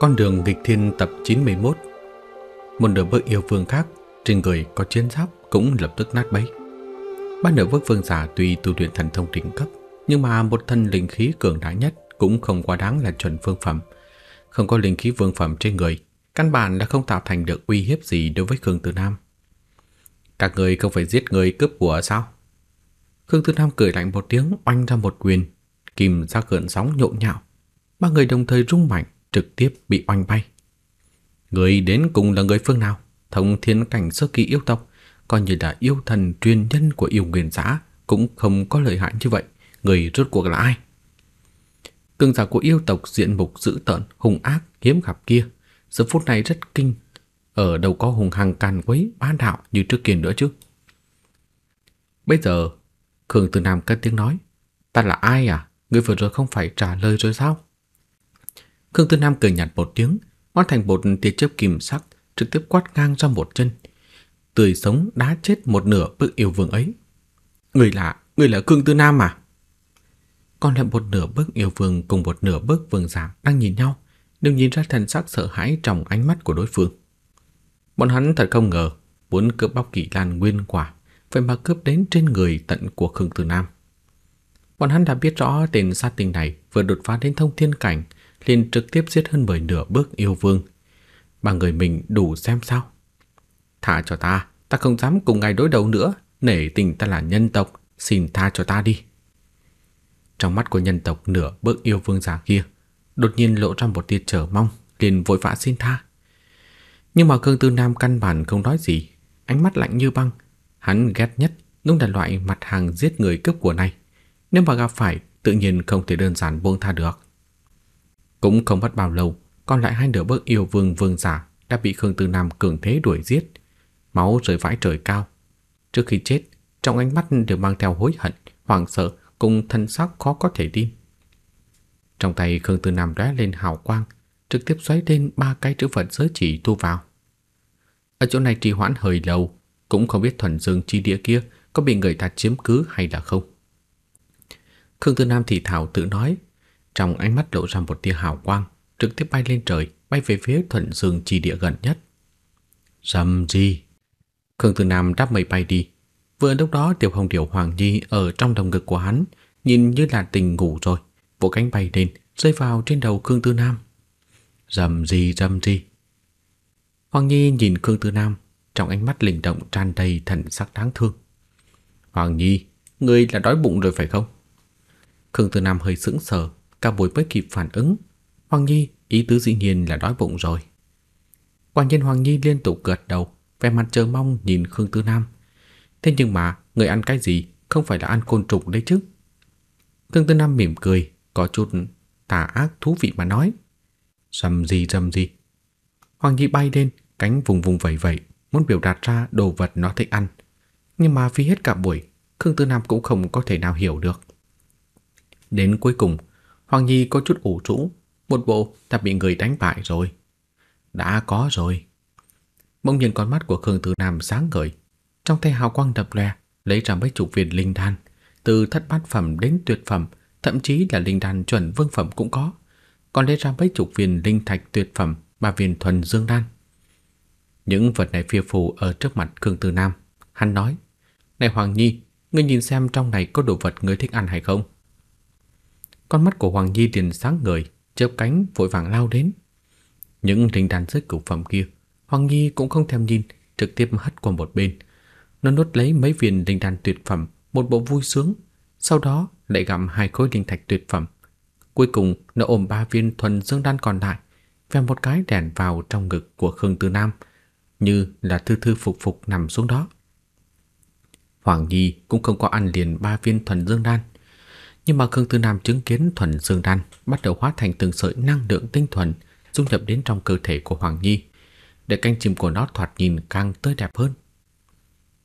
Con đường nghịch thiên tập 91 Một nửa bước yêu vương khác Trên người có chiến giáp cũng lập tức nát bấy Ba nửa bước vương giả tuy tu luyện thần thông đỉnh cấp Nhưng mà một thân linh khí cường đại nhất Cũng không quá đáng là chuẩn vương phẩm Không có linh khí vương phẩm trên người Căn bản đã không tạo thành được uy hiếp gì đối với Khương Tử Nam Các người không phải giết người cướp của sao? Khương Tử Nam cười lạnh một tiếng oanh ra một quyền kìm ra cơn sóng nhộn nhạo Ba người đồng thời rung mạnh trực tiếp bị oanh bay. Người đến cùng là người phương nào? Thông thiên cảnh sơ kỳ yêu tộc, coi như là yêu thần truyền nhân của yêu nguyên giả cũng không có lợi hại như vậy, người rốt cuộc là ai? Cường giả của yêu tộc diện mục dữ tợn, hung ác hiếm gặp kia, giờ phút này rất kinh, ở đâu có hùng hăng càn quấy bá đạo như trước kia nữa chứ. Bây giờ, Khương Tử Nam cất tiếng nói, "Ta là ai à? Ngươi vừa rồi không phải trả lời rồi sao?" Khương Tư Nam cười nhạt một tiếng, hóa thành bột tia chớp kim sắc, trực tiếp quát ngang ra một chân. Tươi sống đã chết một nửa bự yêu vương ấy. Người lạ, người là Khương Tư Nam à? Còn lại một nửa bước yêu vương cùng một nửa bước vương giả đang nhìn nhau, đều nhìn ra thần sắc sợ hãi trong ánh mắt của đối phương. Bọn hắn thật không ngờ, muốn cướp bóc kỳ lan nguyên quả, phải mà cướp đến trên người tận của Khương Tư Nam. Bọn hắn đã biết rõ tên sát tình này vừa đột phá đến thông thiên cảnh, liền trực tiếp giết hơn 10 nửa bước yêu vương. Ba người mình đủ xem sao? Thả cho ta, ta không dám cùng ngài đối đầu nữa, nể tình ta là nhân tộc, xin tha cho ta đi. Trong mắt của nhân tộc nửa bước yêu vương già kia, đột nhiên lộ ra một tia trở mong, liền vội vã xin tha. Nhưng mà Khương Tư Nam căn bản không nói gì, ánh mắt lạnh như băng, hắn ghét nhất đúng là loại mặt hàng giết người cướp của này, nếu mà gặp phải tự nhiên không thể đơn giản buông tha được. Cũng không mất bao lâu, còn lại hai nửa bước yêu vương vương giả đã bị Khương Tư Nam cường thế đuổi giết, máu rơi vãi trời cao. Trước khi chết, trong ánh mắt đều mang theo hối hận, hoảng sợ cùng thân sắc khó có thể tin. Trong tay Khương Tư Nam lóe lên hào quang, trực tiếp xoáy lên ba cái chữ vật giới chỉ thu vào. Ở chỗ này trì hoãn hơi lâu, cũng không biết thuần dương chi địa kia có bị người ta chiếm cứ hay là không. Khương Tư Nam thì thảo tự nói, trong ánh mắt lộ ra một tia hào quang, trực tiếp bay lên trời, bay về phía thuận dương chi địa gần nhất. Rầm gì? Khương Tử Nam đáp mây bay đi. Vừa lúc đó Tiểu Hồng Điểu Hoàng Nhi ở trong đồng ngực của hắn, nhìn như là tình ngủ rồi, vỗ cánh bay lên, rơi vào trên đầu Khương Tư Nam. Rầm gì rầm gì? Hoàng Nhi nhìn Khương Tư Nam, trong ánh mắt linh động tràn đầy thần sắc đáng thương. Hoàng Nhi, ngươi là đói bụng rồi phải không? Khương Tư Nam hơi sững sờ, Cả buổi mới kịp phản ứng Hoàng Nhi ý tứ dĩ nhiên là đói bụng rồi Quả nhân Hoàng Nhi liên tục gật đầu Vẻ mặt chờ mong nhìn Khương Tư Nam Thế nhưng mà người ăn cái gì Không phải là ăn côn trùng đấy chứ Khương Tư Nam mỉm cười Có chút tà ác thú vị mà nói Dầm gì dầm gì Hoàng Nhi bay lên Cánh vùng vùng vẩy vẩy Muốn biểu đạt ra đồ vật nó thích ăn Nhưng mà vì hết cả buổi Khương Tư Nam cũng không có thể nào hiểu được Đến cuối cùng Hoàng Nhi có chút ủ rũ, một bộ ta bị người đánh bại rồi. Đã có rồi. Bỗng nhiên con mắt của Khương Tử Nam sáng ngời, trong tay hào quang đập lè, lấy ra mấy chục viên linh đan, từ thất bát phẩm đến tuyệt phẩm, thậm chí là linh đan chuẩn vương phẩm cũng có. Còn lấy ra mấy chục viên linh thạch tuyệt phẩm và viên thuần dương đan. Những vật này phi phù ở trước mặt Khương Tử Nam, hắn nói: "Này Hoàng Nhi, ngươi nhìn xem trong này có đồ vật ngươi thích ăn hay không?" Con mắt của Hoàng Nhi liền sáng ngời, chớp cánh vội vàng lao đến. Những trình đan giới cửu phẩm kia, Hoàng Nhi cũng không thèm nhìn, trực tiếp hất qua một bên. Nó nuốt lấy mấy viên linh đan tuyệt phẩm, một bộ vui sướng, sau đó lại gặm hai khối linh thạch tuyệt phẩm. Cuối cùng, nó ôm ba viên thuần dương đan còn lại, và một cái đèn vào trong ngực của Khương Tư Nam, như là thư thư phục phục nằm xuống đó. Hoàng Nhi cũng không có ăn liền ba viên thuần dương đan, nhưng mà Khương Tư Nam chứng kiến thuần dương đan bắt đầu hóa thành từng sợi năng lượng tinh thuần dung nhập đến trong cơ thể của Hoàng Nhi, để canh chim của nó thoạt nhìn càng tươi đẹp hơn.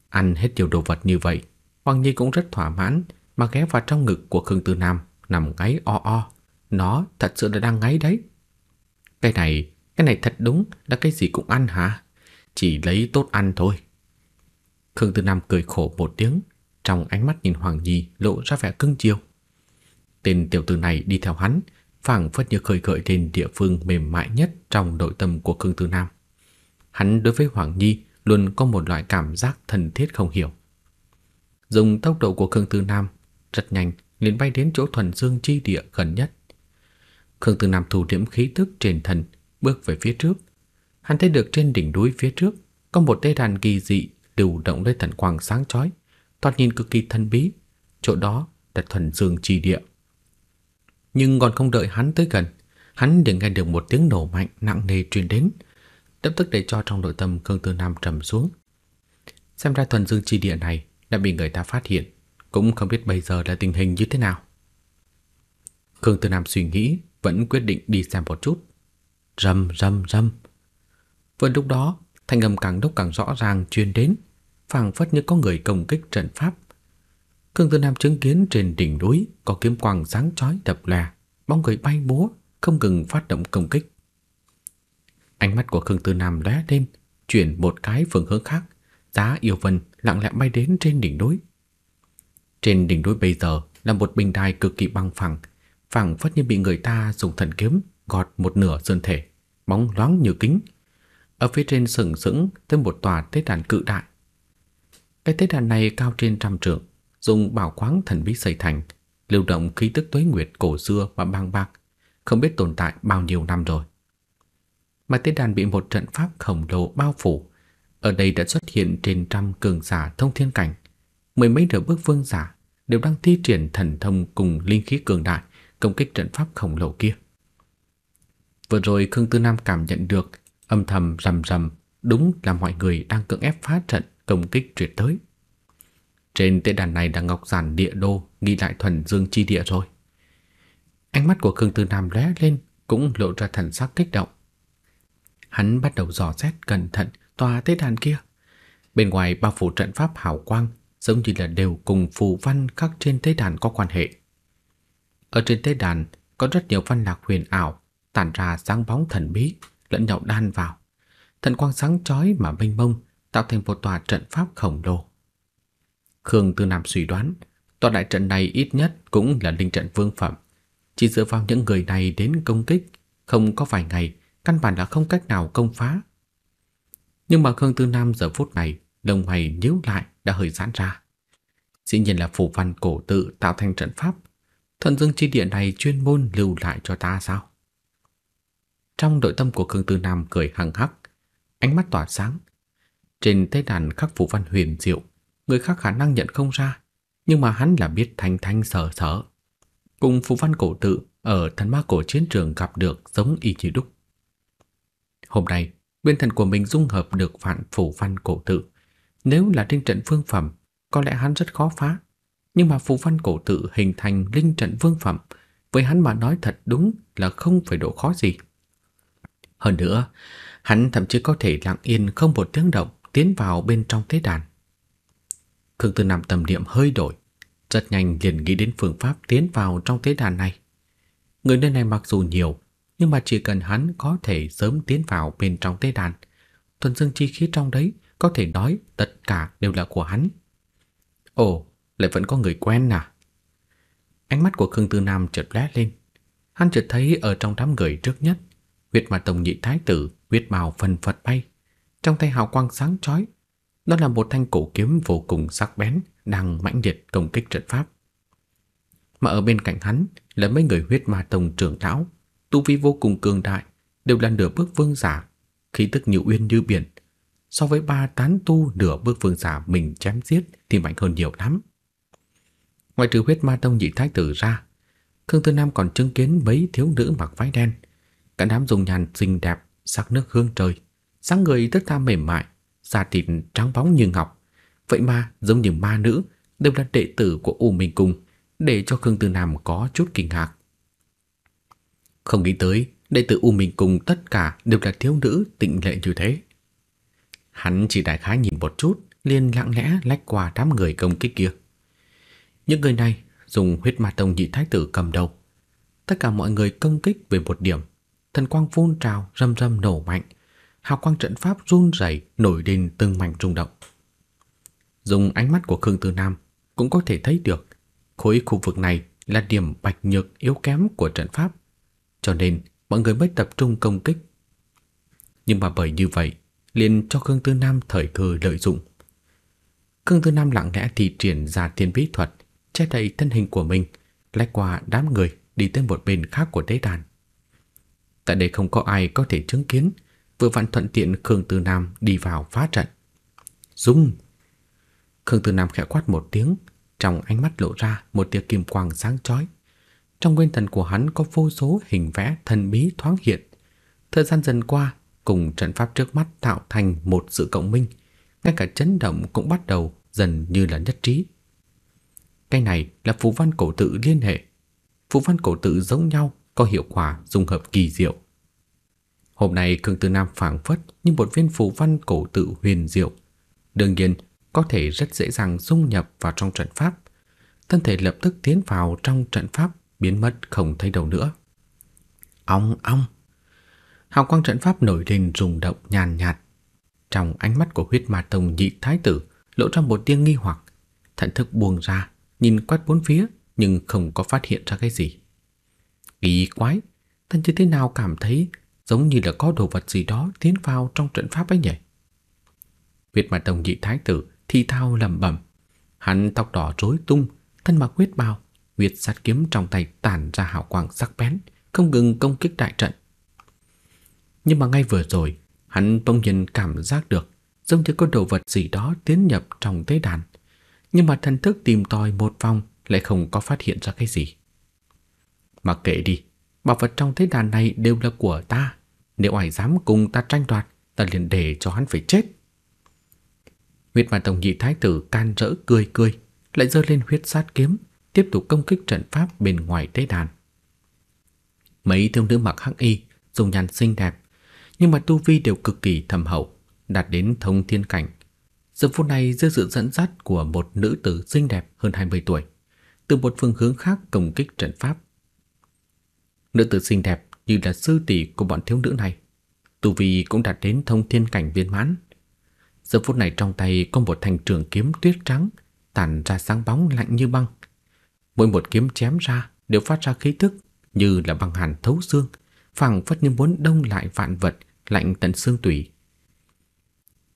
Ăn hết nhiều đồ vật như vậy, Hoàng Nhi cũng rất thỏa mãn mà ghé vào trong ngực của Khương Tư Nam nằm ngáy o o. Nó thật sự là đang ngáy đấy. Cái này, cái này thật đúng là cái gì cũng ăn hả? Chỉ lấy tốt ăn thôi. Khương Tư Nam cười khổ một tiếng, trong ánh mắt nhìn Hoàng Nhi lộ ra vẻ cưng chiều. Tên tiểu tử này đi theo hắn, phảng phất như khơi gợi lên địa phương mềm mại nhất trong nội tâm của Khương Tư Nam. Hắn đối với Hoàng Nhi luôn có một loại cảm giác thân thiết không hiểu. Dùng tốc độ của Khương Tư Nam, rất nhanh liền bay đến chỗ thuần dương chi địa gần nhất. Khương Tư Nam thu điểm khí tức trên thân, bước về phía trước. Hắn thấy được trên đỉnh núi phía trước có một tế đàn kỳ dị điều động lên thần quang sáng chói, thoạt nhìn cực kỳ thần bí, chỗ đó là thuần dương chi địa. Nhưng còn không đợi hắn tới gần Hắn để nghe được một tiếng nổ mạnh nặng nề truyền đến Lập tức để cho trong nội tâm Khương Tư Nam trầm xuống Xem ra thuần dương chi địa này Đã bị người ta phát hiện Cũng không biết bây giờ là tình hình như thế nào Khương Tư Nam suy nghĩ Vẫn quyết định đi xem một chút Rầm rầm rầm Vừa lúc đó Thanh âm càng lúc càng rõ ràng truyền đến phảng phất như có người công kích trận pháp Khương tư Nam chứng kiến trên đỉnh núi có kiếm quang sáng chói đập lè, bóng người bay múa, không ngừng phát động công kích. Ánh mắt của Khương tư Nam lóe lên, chuyển một cái phương hướng khác, giá yêu vân lặng lẽ bay đến trên đỉnh núi. Trên đỉnh núi bây giờ là một bình đài cực kỳ bằng phẳng, phẳng phất như bị người ta dùng thần kiếm gọt một nửa sơn thể, bóng loáng như kính. Ở phía trên sừng sững tới một tòa tế đàn cự đại. Cái tế đàn này cao trên trăm trượng, dùng bảo khoáng thần bí xây thành, lưu động khí tức tuế nguyệt cổ xưa và băng bạc, không biết tồn tại bao nhiêu năm rồi. Mà tế đàn bị một trận pháp khổng lồ bao phủ, ở đây đã xuất hiện trên trăm cường giả thông thiên cảnh, mười mấy nửa bước vương giả đều đang thi triển thần thông cùng linh khí cường đại công kích trận pháp khổng lồ kia. Vừa rồi Khương Tư Nam cảm nhận được âm thầm rầm rầm, đúng là mọi người đang cưỡng ép phá trận công kích truyền tới. Trên tế đàn này là ngọc giản địa đô ghi lại thuần dương chi địa rồi. Ánh mắt của Khương Tư Nam lóe lên cũng lộ ra thần sắc kích động. Hắn bắt đầu dò xét cẩn thận tòa tế đàn kia. Bên ngoài bao phủ trận pháp hào quang giống như là đều cùng phù văn khắc trên tế đàn có quan hệ. Ở trên tế đàn có rất nhiều văn lạc huyền ảo tản ra sáng bóng thần bí lẫn nhậu đan vào. Thần quang sáng chói mà mênh mông tạo thành một tòa trận pháp khổng lồ. Khương Tư Nam suy đoán, tòa đại trận này ít nhất cũng là linh trận vương phẩm. Chỉ dựa vào những người này đến công kích, không có vài ngày, căn bản là không cách nào công phá. Nhưng mà Khương Tư Nam giờ phút này, đồng mày nhíu lại đã hơi giãn ra. Dĩ nhiên là phù văn cổ tự tạo thành trận pháp, thần dương chi địa này chuyên môn lưu lại cho ta sao? Trong nội tâm của Khương Tư Nam cười hằng hắc, ánh mắt tỏa sáng. Trên tế đàn khắc phù văn huyền diệu, người khác khả năng nhận không ra, nhưng mà hắn là biết thanh thanh sở sở. Cùng phù văn cổ tự ở thần ma cổ chiến trường gặp được giống y như đúc. Hôm nay, nguyên thần của mình dung hợp được vạn phù văn cổ tự. Nếu là trên trận phương phẩm, có lẽ hắn rất khó phá. Nhưng mà phù văn cổ tự hình thành linh trận vương phẩm, với hắn mà nói thật đúng là không phải độ khó gì. Hơn nữa, hắn thậm chí có thể lặng yên không một tiếng động tiến vào bên trong thế đàn. Khương Tư Nam tâm niệm hơi đổi, rất nhanh liền nghĩ đến phương pháp tiến vào trong tế đàn này. Người nơi này mặc dù nhiều, nhưng mà chỉ cần hắn có thể sớm tiến vào bên trong tế đàn, thuần dương chi khí trong đấy có thể nói tất cả đều là của hắn. Ồ, lại vẫn có người quen à? Ánh mắt của Khương Tư Nam chợt lóe lên. Hắn chợt thấy ở trong đám người trước nhất, huyết mà tổng nhị thái tử, huyết màu phần phật bay. Trong tay hào quang sáng chói, đó là một thanh cổ kiếm vô cùng sắc bén đang mãnh liệt công kích trận pháp. Mà ở bên cạnh hắn là mấy người huyết ma tông trưởng lão, tu vi vô cùng cường đại, đều là nửa bước vương giả, khí tức như uyên như biển. So với ba tán tu nửa bước vương giả mình chém giết thì mạnh hơn nhiều lắm. Ngoài trừ huyết ma tông nhị thái tử ra, Khương Tư Nam còn chứng kiến mấy thiếu nữ mặc váy đen, cả đám dùng nhàn xinh đẹp, sắc nước hương trời, sáng người tất ta mềm mại, da thịt trắng bóng như ngọc, vậy mà giống như ma nữ đều là đệ tử của U Minh Cung, để cho Khương Tư Nam có chút kinh ngạc. Không nghĩ tới, đệ tử U Minh Cung tất cả đều là thiếu nữ tịnh lệ như thế. Hắn chỉ đại khái nhìn một chút, liền lặng lẽ lách qua đám người công kích kia. Những người này dùng huyết ma tông nhị thái tử cầm đầu. Tất cả mọi người công kích về một điểm, thần quang phun trào râm râm nổ mạnh, hào quang trận pháp run rẩy nổi lên từng mảnh rung động. Dùng ánh mắt của Khương Tư Nam cũng có thể thấy được khối khu vực này là điểm bạch nhược yếu kém của trận pháp, cho nên mọi người mới tập trung công kích. Nhưng mà bởi như vậy, liền cho Khương Tư Nam thời cơ lợi dụng. Khương Tư Nam lặng lẽ thì triển ra thiên bí thuật, che đậy thân hình của mình, lách qua đám người đi tới một bên khác của tế đàn. Tại đây không có ai có thể chứng kiến vừa vặn thuận tiện Khương Tư Nam đi vào phá trận. Dung! Khương Tư Nam khẽ quát một tiếng, trong ánh mắt lộ ra một tia kim quang sáng chói. Trong nguyên thần của hắn có vô số hình vẽ thần bí thoáng hiện. Thời gian dần qua, cùng trận pháp trước mắt tạo thành một sự cộng minh, ngay cả chấn động cũng bắt đầu dần như là nhất trí. Cái này là phù văn cổ tự liên hệ. Phù văn cổ tự giống nhau có hiệu quả dung hợp kỳ diệu Hôm nay Khương Tư Nam phảng phất như một viên phù văn cổ tự huyền diệu. Đương nhiên, có thể rất dễ dàng dung nhập vào trong trận pháp. Thân thể lập tức tiến vào trong trận pháp, biến mất không thấy đâu nữa. Ong ong. Hào quang trận pháp nổi lên rung động nhàn nhạt. Trong ánh mắt của huyết ma tông nhị thái tử lộ ra một tiếng nghi hoặc, thận thức buông ra, nhìn quét bốn phía nhưng không có phát hiện ra cái gì. Kỳ quái, ta như thế nào cảm thấy giống như là có đồ vật gì đó tiến vào trong trận pháp ấy nhỉ. Việt mặt đồng nhị thái tử thi thao lầm bẩm, hắn tóc đỏ rối tung, thân mặc huyết bào, huyết sát kiếm trong tay tản ra hào quang sắc bén, không ngừng công kích đại trận. Nhưng mà ngay vừa rồi, hắn bỗng nhiên cảm giác được giống như có đồ vật gì đó tiến nhập trong tế đàn, nhưng mà thần thức tìm tòi một vòng lại không có phát hiện ra cái gì. Mặc kệ đi, bảo vật trong thế đàn này đều là của ta. Nếu ai dám cùng ta tranh đoạt Ta liền để cho hắn phải chết Huyết ma tông nhị thái tử can rỡ cười cười Lại giơ lên huyết sát kiếm Tiếp tục công kích trận pháp bên ngoài tế đàn Mấy thiếu nữ mặc hắc y Dùng nhàn xinh đẹp Nhưng mà tu vi đều cực kỳ thầm hậu Đạt đến thông thiên cảnh Giờ phút này dưới sự dẫn dắt của một nữ tử xinh đẹp hơn 20 tuổi Từ một phương hướng khác công kích trận pháp Nữ tử xinh đẹp như là sư tỷ của bọn thiếu nữ này, tu vi cũng đạt đến thông thiên cảnh viên mãn. Giờ phút này trong tay có một thanh trường kiếm tuyết trắng, tản ra sáng bóng lạnh như băng. Mỗi một kiếm chém ra đều phát ra khí tức như là băng hàn thấu xương, phảng phất như muốn đông lại vạn vật, lạnh tận xương tủy.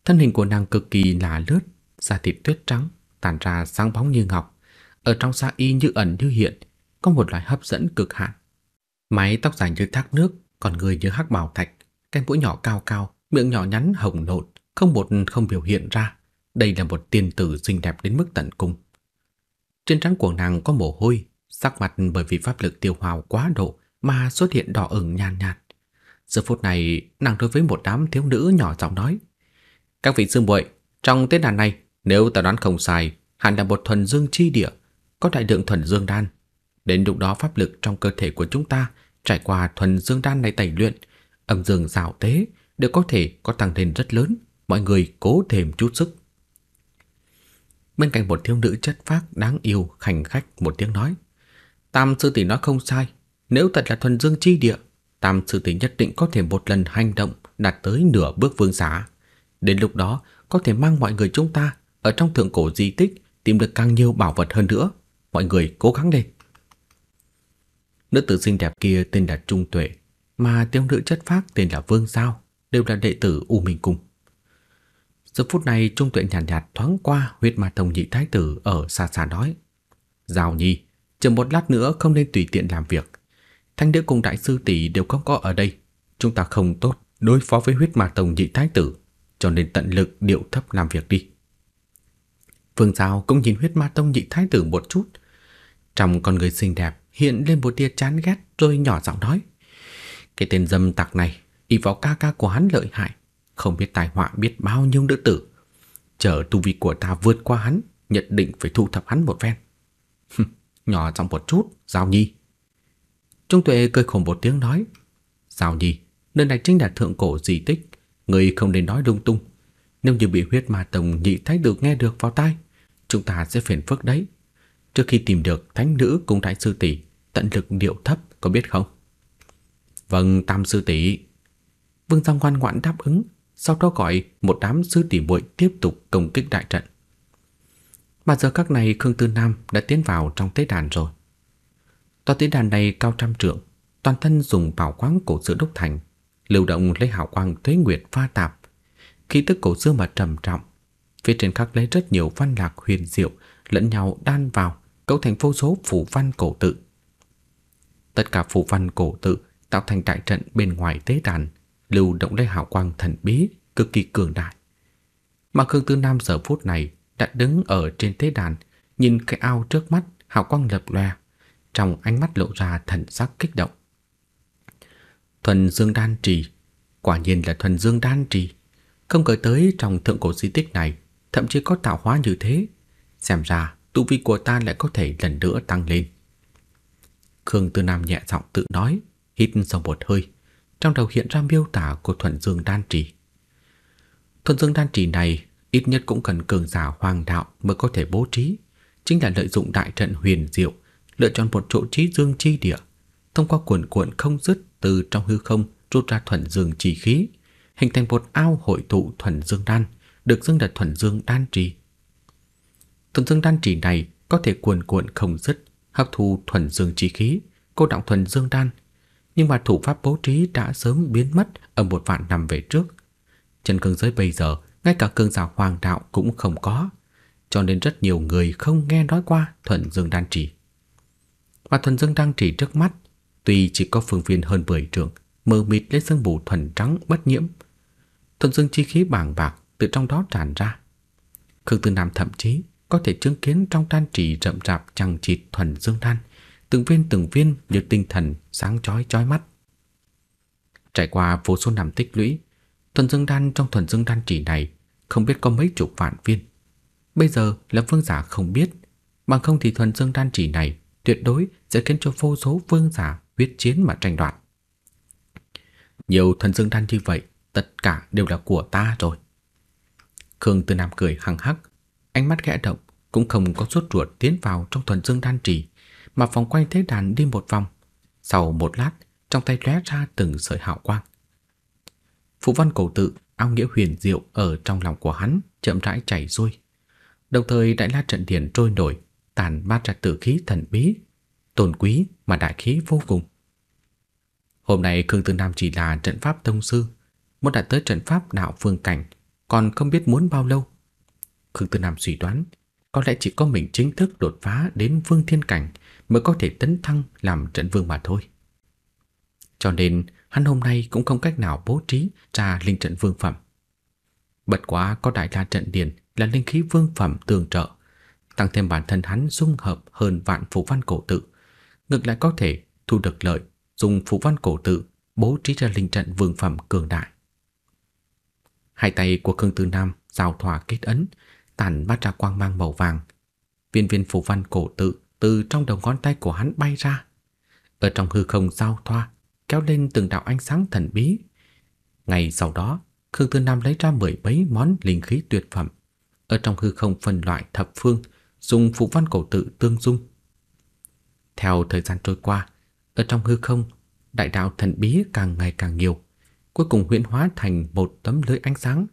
Thân hình của nàng cực kỳ là lướt, da thịt tuyết trắng, tản ra sáng bóng như ngọc, ở trong xa y như ẩn như hiện, có một loại hấp dẫn cực hạn. Mái tóc dài như thác nước, còn người như hắc bảo thạch, cái mũi nhỏ cao cao, miệng nhỏ nhắn hồng nộn, không một không biểu hiện ra. Đây là một tiên tử xinh đẹp đến mức tận cùng. Trên trán của nàng có mồ hôi, sắc mặt bởi vì pháp lực tiêu hao quá độ mà xuất hiện đỏ ửng nhàn nhạt. Giờ phút này, nàng đối với một đám thiếu nữ nhỏ giọng nói: "Các vị sư muội, trong tết đàn này, nếu ta đoán không sai, hẳn là một thuần dương chi địa, có đại lượng thuần dương đan, Đến lúc đó pháp lực trong cơ thể của chúng ta trải qua thuần dương đan này tẩy luyện, âm dương giao tế đều có thể có tăng lên rất lớn, mọi người cố thêm chút sức. Bên cạnh một thiếu nữ chất phác đáng yêu khảnh khách một tiếng nói, Tam sư tỷ nói không sai, nếu thật là thuần dương chi địa, Tam sư tỷ nhất định có thể một lần hành động đạt tới nửa bước vương giả. Đến lúc đó có thể mang mọi người chúng ta ở trong thượng cổ di tích tìm được càng nhiều bảo vật hơn nữa. Mọi người cố gắng lên. Nữ tử xinh đẹp kia tên là Trung Tuệ, mà thiếu nữ chất phác tên là Vương Giao, đều là đệ tử U Minh Cung. Giờ phút này Trung Tuệ nhàn nhạt, nhạt thoáng qua huyết ma tông nhị thái tử ở xa xa nói. Giao nhi, chờ một lát nữa không nên tùy tiện làm việc. Thanh đế cùng đại sư tỷ đều không có ở đây. Chúng ta không tốt đối phó với huyết ma tông nhị thái tử, cho nên tận lực điệu thấp làm việc đi. Vương Giao cũng nhìn huyết ma tông nhị thái tử một chút. Trong con người xinh đẹp hiện lên một tia chán ghét rồi nhỏ giọng nói. Cái tên dâm tặc này, y vào ca ca của hắn lợi hại, không biết tài họa biết bao nhiêu đứa tử. Chờ tu vi của ta vượt qua hắn, nhất định phải thu thập hắn một phen. nhỏ giọng một chút, Giao Nhi. Trung tuệ cười khổ một tiếng nói, Giao Nhi, nơi này chính là thượng cổ di tích, người không nên nói lung tung. Nếu như bị huyết ma tông nhị thái được nghe được vào tai, chúng ta sẽ phiền phức đấy trước khi tìm được thánh nữ cùng đại sư tỷ, tận lực điệu thấp có biết không? Vâng, tam sư tỷ. Vương Giang ngoan ngoãn đáp ứng, sau đó gọi một đám sư tỷ muội tiếp tục công kích đại trận. Mà giờ các này Khương Tư Nam đã tiến vào trong tế đàn rồi. Tòa tế đàn này cao trăm trượng, toàn thân dùng bảo quáng cổ xưa đúc thành, lưu động lấy hào quang thuế nguyệt pha tạp, khí tức cổ xưa mà trầm trọng. Phía trên khắc lấy rất nhiều văn lạc huyền diệu lẫn nhau đan vào, cấu thành vô số phù văn cổ tự. Tất cả phù văn cổ tự tạo thành trại trận bên ngoài tế đàn, lưu động lấy hào quang thần bí cực kỳ cường đại. Mà Khương Tư Nam giờ phút này đã đứng ở trên tế đàn, nhìn cái ao trước mắt hào quang lập lòe, trong ánh mắt lộ ra thần sắc kích động. Thuần Dương đan trì, quả nhiên là thuần dương đan trì, không ngờ tới trong thượng cổ di tích này thậm chí có tạo hóa như thế, xem ra tu vi của ta lại có thể lần nữa tăng lên. Khương Tư Nam nhẹ giọng tự nói, hít sâu một hơi, trong đầu hiện ra miêu tả của thuận dương đan trì. Thuận dương đan trì này ít nhất cũng cần cường giả hoàng đạo mới có thể bố trí, chính là lợi dụng đại trận huyền diệu, lựa chọn một chỗ trí dương chi địa, thông qua cuồn cuộn không dứt từ trong hư không rút ra thuần dương chỉ khí, hình thành một ao hội tụ thuần dương đan, được dương đặt thuần dương đan trì thuần dương đan trì này có thể cuồn cuộn không dứt, hấp thu thuần dương chi khí, cô động thuần dương đan, nhưng mà thủ pháp bố trí đã sớm biến mất ở một vạn năm về trước. Chân cương giới bây giờ ngay cả cương giả hoàng đạo cũng không có, cho nên rất nhiều người không nghe nói qua thuần dương đan trì Và thuần dương đan trì trước mắt, tuy chỉ có phương viên hơn 10 trượng, mờ mịt lấy sương bù thuần trắng bất nhiễm, thuần dương chi khí bàng bạc từ trong đó tràn ra. Khương Tư Nam thậm chí có thể chứng kiến trong tan trì rậm rạp chẳng chịt thuần dương than, từng viên từng viên như tinh thần sáng chói chói mắt. Trải qua vô số năm tích lũy, thuần dương đan trong thuần dương đan trì này không biết có mấy chục vạn viên. Bây giờ là vương giả không biết, bằng không thì thuần dương đan trì này tuyệt đối sẽ khiến cho vô số vương giả huyết chiến mà tranh đoạt. Nhiều thuần dương đan như vậy, tất cả đều là của ta rồi. Khương Tư Nam cười hăng hắc, ánh mắt khẽ động, cũng không có rút ruột tiến vào trong thuần dương đan trì, mà vòng quanh thế đàn đi một vòng. Sau một lát, trong tay lóe ra từng sợi hào quang. Phụ văn cổ tự, ao nghĩa huyền diệu ở trong lòng của hắn chậm rãi chảy xuôi. Đồng thời đại la trận điển trôi nổi, tàn ba trạch tử khí thần bí, tồn quý mà đại khí vô cùng. Hôm nay Khương Tư Nam chỉ là trận pháp tông sư, muốn đạt tới trận pháp đạo phương cảnh, còn không biết muốn bao lâu. Khương Tư Nam suy đoán có lẽ chỉ có mình chính thức đột phá đến vương thiên cảnh mới có thể tấn thăng làm trận vương mà thôi. Cho nên hắn hôm nay cũng không cách nào bố trí ra linh trận vương phẩm. Bật quá có đại la trận điển là linh khí vương phẩm tường trợ, tăng thêm bản thân hắn dung hợp hơn vạn phụ văn cổ tự, ngược lại có thể thu được lợi dùng phụ văn cổ tự bố trí ra linh trận vương phẩm cường đại. Hai tay của Khương Tư Nam giao thoa kết ấn, tản bát ra quang mang màu vàng. Viên viên phù văn cổ tự từ trong đầu ngón tay của hắn bay ra. Ở trong hư không giao thoa, kéo lên từng đạo ánh sáng thần bí. Ngày sau đó, Khương Tư Nam lấy ra mười mấy món linh khí tuyệt phẩm. Ở trong hư không phân loại thập phương, dùng phù văn cổ tự tương dung. Theo thời gian trôi qua, ở trong hư không, đại đạo thần bí càng ngày càng nhiều, cuối cùng huyễn hóa thành một tấm lưới ánh sáng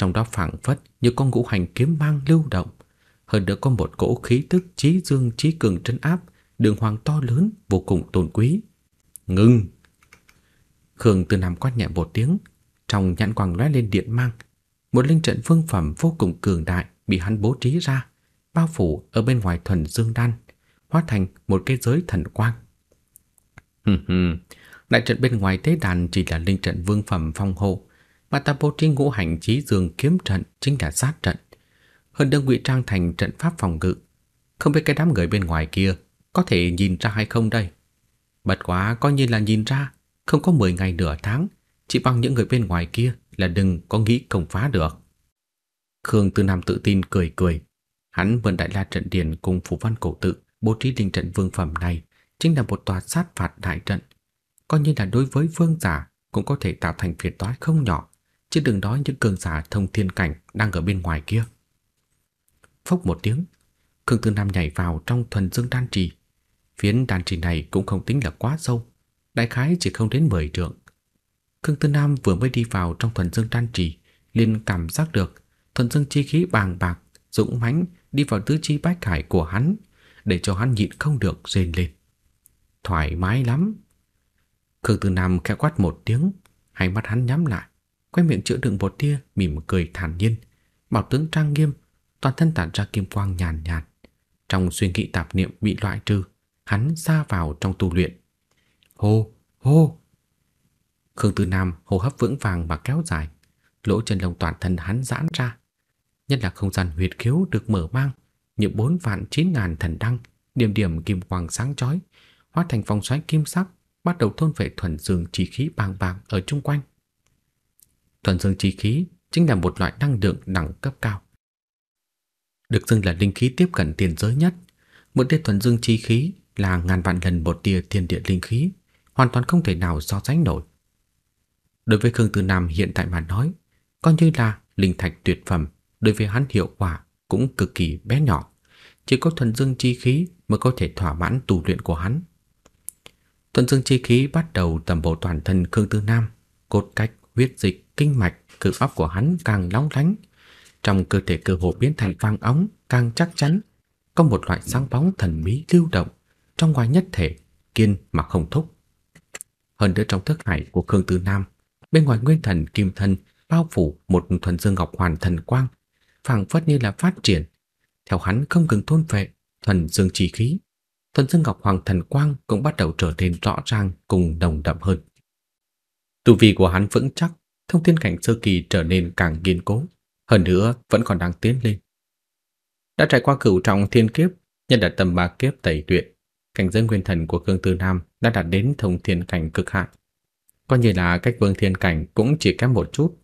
trong đó phảng phất như con ngũ hành kiếm mang lưu động, hơn nữa có một cỗ khí tức trí dương trí cường trấn áp, đường hoàng to lớn vô cùng tôn quý. Ngưng. Khương Từ Nam quát nhẹ một tiếng, trong nhãn quang lóe lên điện mang, một linh trận phương phẩm vô cùng cường đại bị hắn bố trí ra, bao phủ ở bên ngoài thuần dương đan, hóa thành một cái giới thần quang. Hừ hừ, đại trận bên ngoài tế đàn chỉ là linh trận vương phẩm phong hộ, mà ta bố trí ngũ hành chí dương kiếm trận chính là sát trận. Hơn đơn ngụy trang thành trận pháp phòng ngự. Không biết cái đám người bên ngoài kia có thể nhìn ra hay không đây. Bật quá coi như là nhìn ra, không có 10 ngày nửa tháng, chỉ bằng những người bên ngoài kia là đừng có nghĩ công phá được. Khương Tư Nam tự tin cười cười. Hắn vận đại la trận điển cùng phủ văn cổ tự bố trí linh trận vương phẩm này chính là một tòa sát phạt đại trận. Coi như là đối với vương giả cũng có thể tạo thành phiền toái không nhỏ chứ đừng nói những cường giả thông thiên cảnh đang ở bên ngoài kia. Phốc một tiếng, Khương Tư Nam nhảy vào trong thuần dương đan trì. Phiến đan trì này cũng không tính là quá sâu, đại khái chỉ không đến 10 trượng. Khương Tư Nam vừa mới đi vào trong thuần dương đan trì, liền cảm giác được thuần dương chi khí bàng bạc, dũng mãnh đi vào tứ chi bách hải của hắn, để cho hắn nhịn không được rên lên. Thoải mái lắm. Khương Tư Nam khẽ quát một tiếng, hai mắt hắn nhắm lại, quanh miệng chữa đựng một tia mỉm cười thản nhiên, bảo tướng trang nghiêm, toàn thân tản ra kim quang nhàn nhạt, Trong suy nghĩ tạp niệm bị loại trừ, hắn xa vào trong tu luyện. Hô, hô. Khương Tư Nam hô hấp vững vàng và kéo dài, lỗ chân lông toàn thân hắn giãn ra, nhất là không gian huyệt khiếu được mở mang, những bốn vạn chín ngàn thần đăng, điểm điểm kim quang sáng chói, hóa thành vòng xoáy kim sắc, bắt đầu thôn vệ thuần dương chỉ khí bàng bạc ở chung quanh thuần dương chi khí chính là một loại năng lượng đẳng cấp cao. Được xưng là linh khí tiếp cận tiền giới nhất, một tia thuần dương chi khí là ngàn vạn lần một tia thiên địa linh khí, hoàn toàn không thể nào so sánh nổi. Đối với Khương Tư Nam hiện tại mà nói, coi như là linh thạch tuyệt phẩm, đối với hắn hiệu quả cũng cực kỳ bé nhỏ, chỉ có thuần dương chi khí mới có thể thỏa mãn tu luyện của hắn. Thuần dương chi khí bắt đầu tầm bộ toàn thân Khương Tư Nam, cốt cách huyết dịch kinh mạch cơ bắp của hắn càng long lánh, trong cơ thể cơ hồ biến thành vàng ống càng chắc chắn, có một loại sáng bóng thần bí lưu động trong ngoài nhất thể, kiên mà không thúc. Hơn nữa trong thức hải của Khương Tư Nam, bên ngoài nguyên thần kim thân bao phủ một thuần dương ngọc hoàn thần quang, phảng phất như là phát triển, theo hắn không ngừng thôn phệ thuần dương chi khí. Thuần dương ngọc hoàng thần quang cũng bắt đầu trở nên rõ ràng cùng đồng đậm hơn. Tu vi của hắn vững chắc, thông thiên cảnh sơ kỳ trở nên càng kiên cố, hơn nữa vẫn còn đang tiến lên. Đã trải qua cửu trọng thiên kiếp, nhân đạt tầm ba kiếp tẩy luyện, cảnh giới nguyên thần của Cương Tư Nam đã đạt đến thông thiên cảnh cực hạn. Coi như là cách vương thiên cảnh cũng chỉ kém một chút.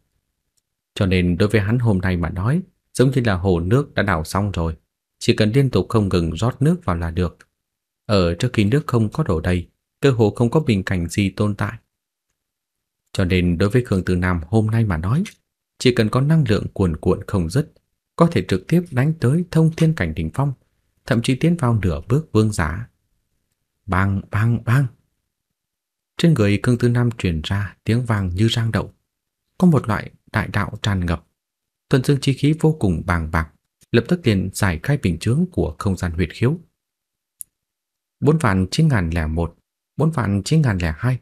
Cho nên đối với hắn hôm nay mà nói, giống như là hồ nước đã đào xong rồi, chỉ cần liên tục không ngừng rót nước vào là được. Ở trước khi nước không có đổ đầy, cơ hồ không có bình cảnh gì tồn tại. Cho nên đối với Khương Tử Nam hôm nay mà nói, chỉ cần có năng lượng cuồn cuộn không dứt, có thể trực tiếp đánh tới thông thiên cảnh đỉnh phong, thậm chí tiến vào nửa bước vương giả. Bang bang bang. Trên người Khương Tử Nam truyền ra tiếng vang như rang động, có một loại đại đạo tràn ngập, tuần dương chi khí vô cùng bàng bạc, lập tức liền giải khai bình chướng của không gian huyệt khiếu. Bốn vạn chín ngàn lẻ một, bốn vạn chín ngàn lẻ hai,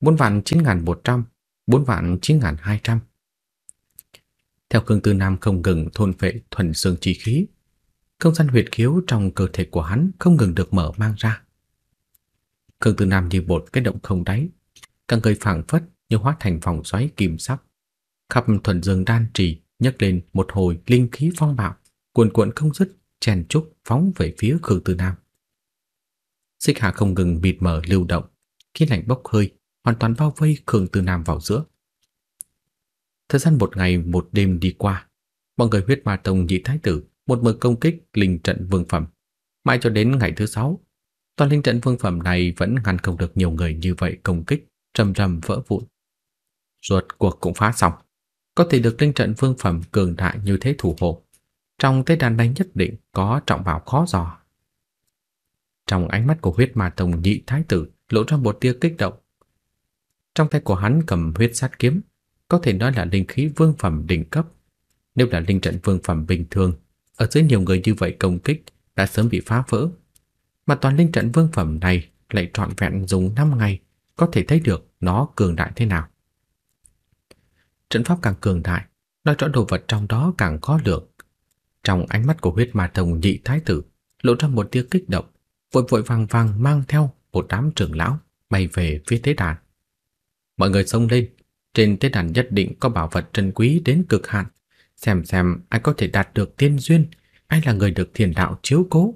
4 vạn 9100, 4 vạn 9200. Theo Khương Tư Nam không ngừng thôn phệ thuần dương chi khí, không gian huyệt khiếu trong cơ thể của hắn không ngừng được mở mang ra. Khương Tư Nam như một cái động không đáy, càng người phảng phất như hóa thành vòng xoáy kim sắc, khắp thuần dương đan trì nhấc lên một hồi linh khí phong bạo, cuồn cuộn không dứt, chèn chúc phóng về phía Khương Tư Nam. Xích hạ không ngừng bịt mở lưu động, khí lạnh bốc hơi hoàn toàn bao vây Khương Tư Nam vào giữa. Thời gian một ngày một đêm đi qua, mọi người huyết ma tông nhị thái tử một mực công kích linh trận vương phẩm. Mãi cho đến ngày thứ sáu, toàn linh trận vương phẩm này vẫn ngăn không được nhiều người như vậy công kích, trầm trầm vỡ vụn. Ruột cuộc cũng phá xong, có thể được linh trận vương phẩm cường đại như thế thủ hộ. Trong tế đàn này nhất định có trọng bảo khó dò. Trong ánh mắt của huyết ma tông nhị thái tử lộ ra một tia kích động, trong tay của hắn cầm huyết sát kiếm, có thể nói là linh khí vương phẩm đỉnh cấp. Nếu là linh trận vương phẩm bình thường, ở dưới nhiều người như vậy công kích đã sớm bị phá vỡ. Mà toàn linh trận vương phẩm này lại trọn vẹn dùng 5 ngày, có thể thấy được nó cường đại thế nào. Trận pháp càng cường đại, nói rõ đồ vật trong đó càng khó lượng Trong ánh mắt của huyết ma tông nhị thái tử lộ ra một tia kích động, vội vội vàng vàng mang theo một đám trưởng lão bay về phía tế đàn. Mọi người xông lên, trên tế đàn nhất định có bảo vật trân quý đến cực hạn, xem xem ai có thể đạt được tiên duyên, ai là người được thiền đạo chiếu cố.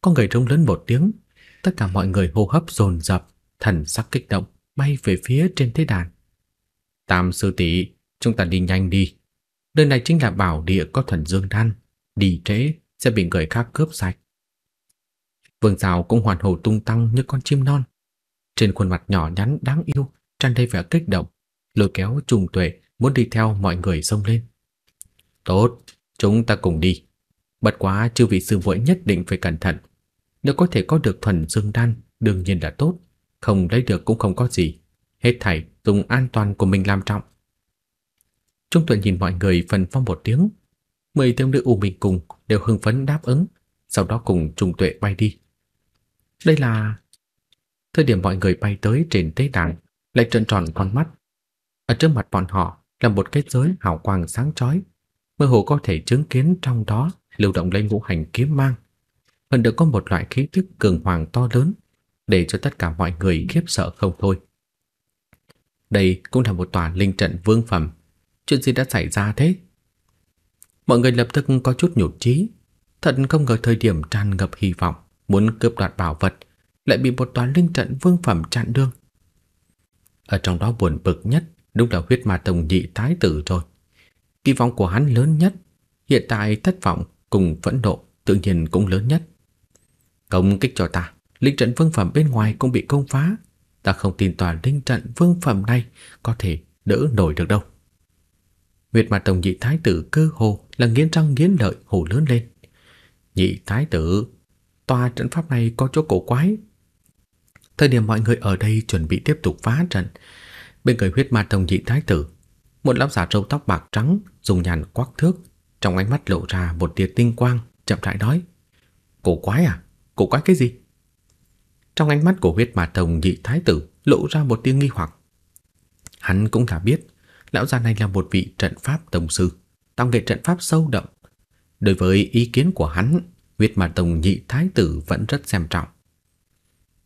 Có người trông lớn một tiếng, tất cả mọi người hô hấp dồn dập, thần sắc kích động bay về phía trên tế đàn. Tam sư tỷ, chúng ta đi nhanh đi. đơn này chính là bảo địa có thần dương đan, đi trễ sẽ bị người khác cướp sạch. Vương rào cũng hoàn hồ tung tăng như con chim non, trên khuôn mặt nhỏ nhắn đáng yêu tràn đầy vẻ kích động, lôi kéo Trùng Tuệ muốn đi theo mọi người xông lên. "Tốt, chúng ta cùng đi. Bất quá chư vị sư muội nhất định phải cẩn thận. Nếu có thể có được thuần dương đan, đương nhiên là tốt, không lấy được cũng không có gì, hết thảy dùng an toàn của mình làm trọng." Trung Tuệ nhìn mọi người phần phong một tiếng, mười thiếu nữ u minh cùng đều hưng phấn đáp ứng, sau đó cùng Trung Tuệ bay đi. Đây là Thời điểm mọi người bay tới trên tế đàn, lại trợn tròn con mắt. Ở trước mặt bọn họ là một kết giới hào quang sáng chói, mơ hồ có thể chứng kiến trong đó lưu động lên ngũ hành kiếm mang. Hơn được có một loại khí tức cường hoàng to lớn, để cho tất cả mọi người khiếp sợ không thôi. Đây cũng là một tòa linh trận vương phẩm. Chuyện gì đã xảy ra thế? Mọi người lập tức có chút nhụt chí, thật không ngờ thời điểm tràn ngập hy vọng muốn cướp đoạt bảo vật lại bị một toán linh trận vương phẩm chặn đường. Ở trong đó buồn bực nhất đúng là huyết ma tông nhị thái tử rồi. Kỳ vọng của hắn lớn nhất, hiện tại thất vọng cùng phẫn nộ tự nhiên cũng lớn nhất. Công kích cho ta, linh trận vương phẩm bên ngoài cũng bị công phá, ta không tin toàn linh trận vương phẩm này có thể đỡ nổi được đâu. Huyết ma tông nhị thái tử cơ hồ là nghiến răng nghiến lợi hổ lớn lên. Nhị thái tử, tòa trận pháp này có chỗ cổ quái, Thời điểm mọi người ở đây chuẩn bị tiếp tục phá trận Bên người huyết ma tông nhị thái tử Một lão giả râu tóc bạc trắng Dùng nhàn quắc thước Trong ánh mắt lộ ra một tia tinh quang Chậm rãi nói Cổ quái à? Cổ quái cái gì? Trong ánh mắt của huyết ma tông nhị thái tử Lộ ra một tia nghi hoặc Hắn cũng đã biết Lão già này là một vị trận pháp tổng sư Tòng nghệ trận pháp sâu đậm Đối với ý kiến của hắn Huyết ma tông nhị thái tử vẫn rất xem trọng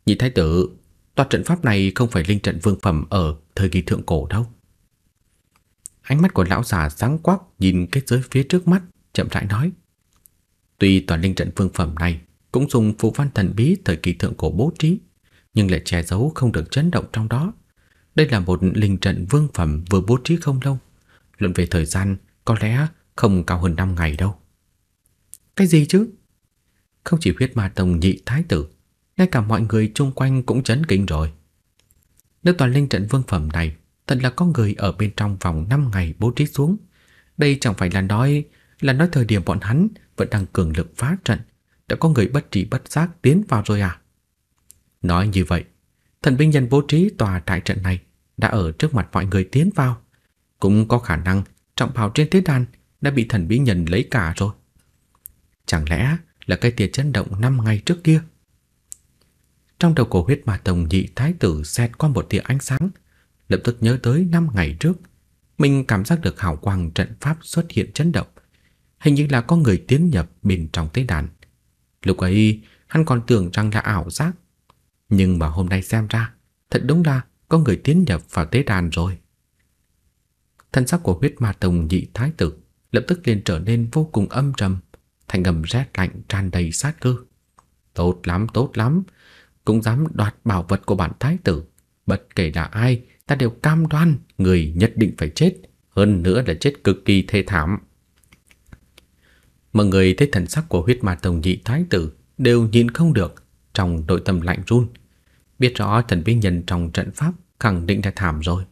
Nhị thái tử, tòa trận pháp này không phải linh trận vương phẩm ở thời kỳ thượng cổ đâu. Ánh mắt của lão già sáng quắc nhìn kết giới phía trước mắt, chậm rãi nói. Tuy tòa linh trận vương phẩm này cũng dùng phù văn thần bí thời kỳ thượng cổ bố trí, nhưng lại che giấu không được chấn động trong đó. Đây là một linh trận vương phẩm vừa bố trí không lâu. Luận về thời gian, có lẽ không cao hơn 5 ngày đâu. Cái gì chứ? Không chỉ huyết ma tông nhị thái tử, ngay cả mọi người chung quanh cũng chấn kinh rồi Nếu toàn linh trận vương phẩm này Thật là có người ở bên trong vòng 5 ngày bố trí xuống Đây chẳng phải là nói Là nói thời điểm bọn hắn Vẫn đang cường lực phá trận Đã có người bất trị bất giác tiến vào rồi à Nói như vậy Thần binh nhân bố trí tòa trại trận này Đã ở trước mặt mọi người tiến vào Cũng có khả năng trọng bào trên tế đàn Đã bị thần bí nhân lấy cả rồi Chẳng lẽ là cái tiền chấn động năm ngày trước kia trong đầu cổ huyết ma tông nhị thái tử xẹt qua một tia ánh sáng, lập tức nhớ tới năm ngày trước, mình cảm giác được hào quang trận pháp xuất hiện chấn động, hình như là có người tiến nhập bên trong tế đàn. Lúc ấy, hắn còn tưởng rằng là ảo giác, nhưng mà hôm nay xem ra, thật đúng là có người tiến nhập vào tế đàn rồi. Thân sắc của huyết ma tông nhị thái tử lập tức liền trở nên vô cùng âm trầm, thành ngầm rét lạnh tràn đầy sát cơ. Tốt lắm, tốt lắm, cũng dám đoạt bảo vật của bản thái tử, bất kể là ai, ta đều cam đoan người nhất định phải chết, hơn nữa là chết cực kỳ thê thảm. Mọi người thấy thần sắc của huyết ma tông nhị thái tử đều nhìn không được, trong nội tâm lạnh run, biết rõ thần bí nhân trong trận pháp khẳng định đã thảm rồi.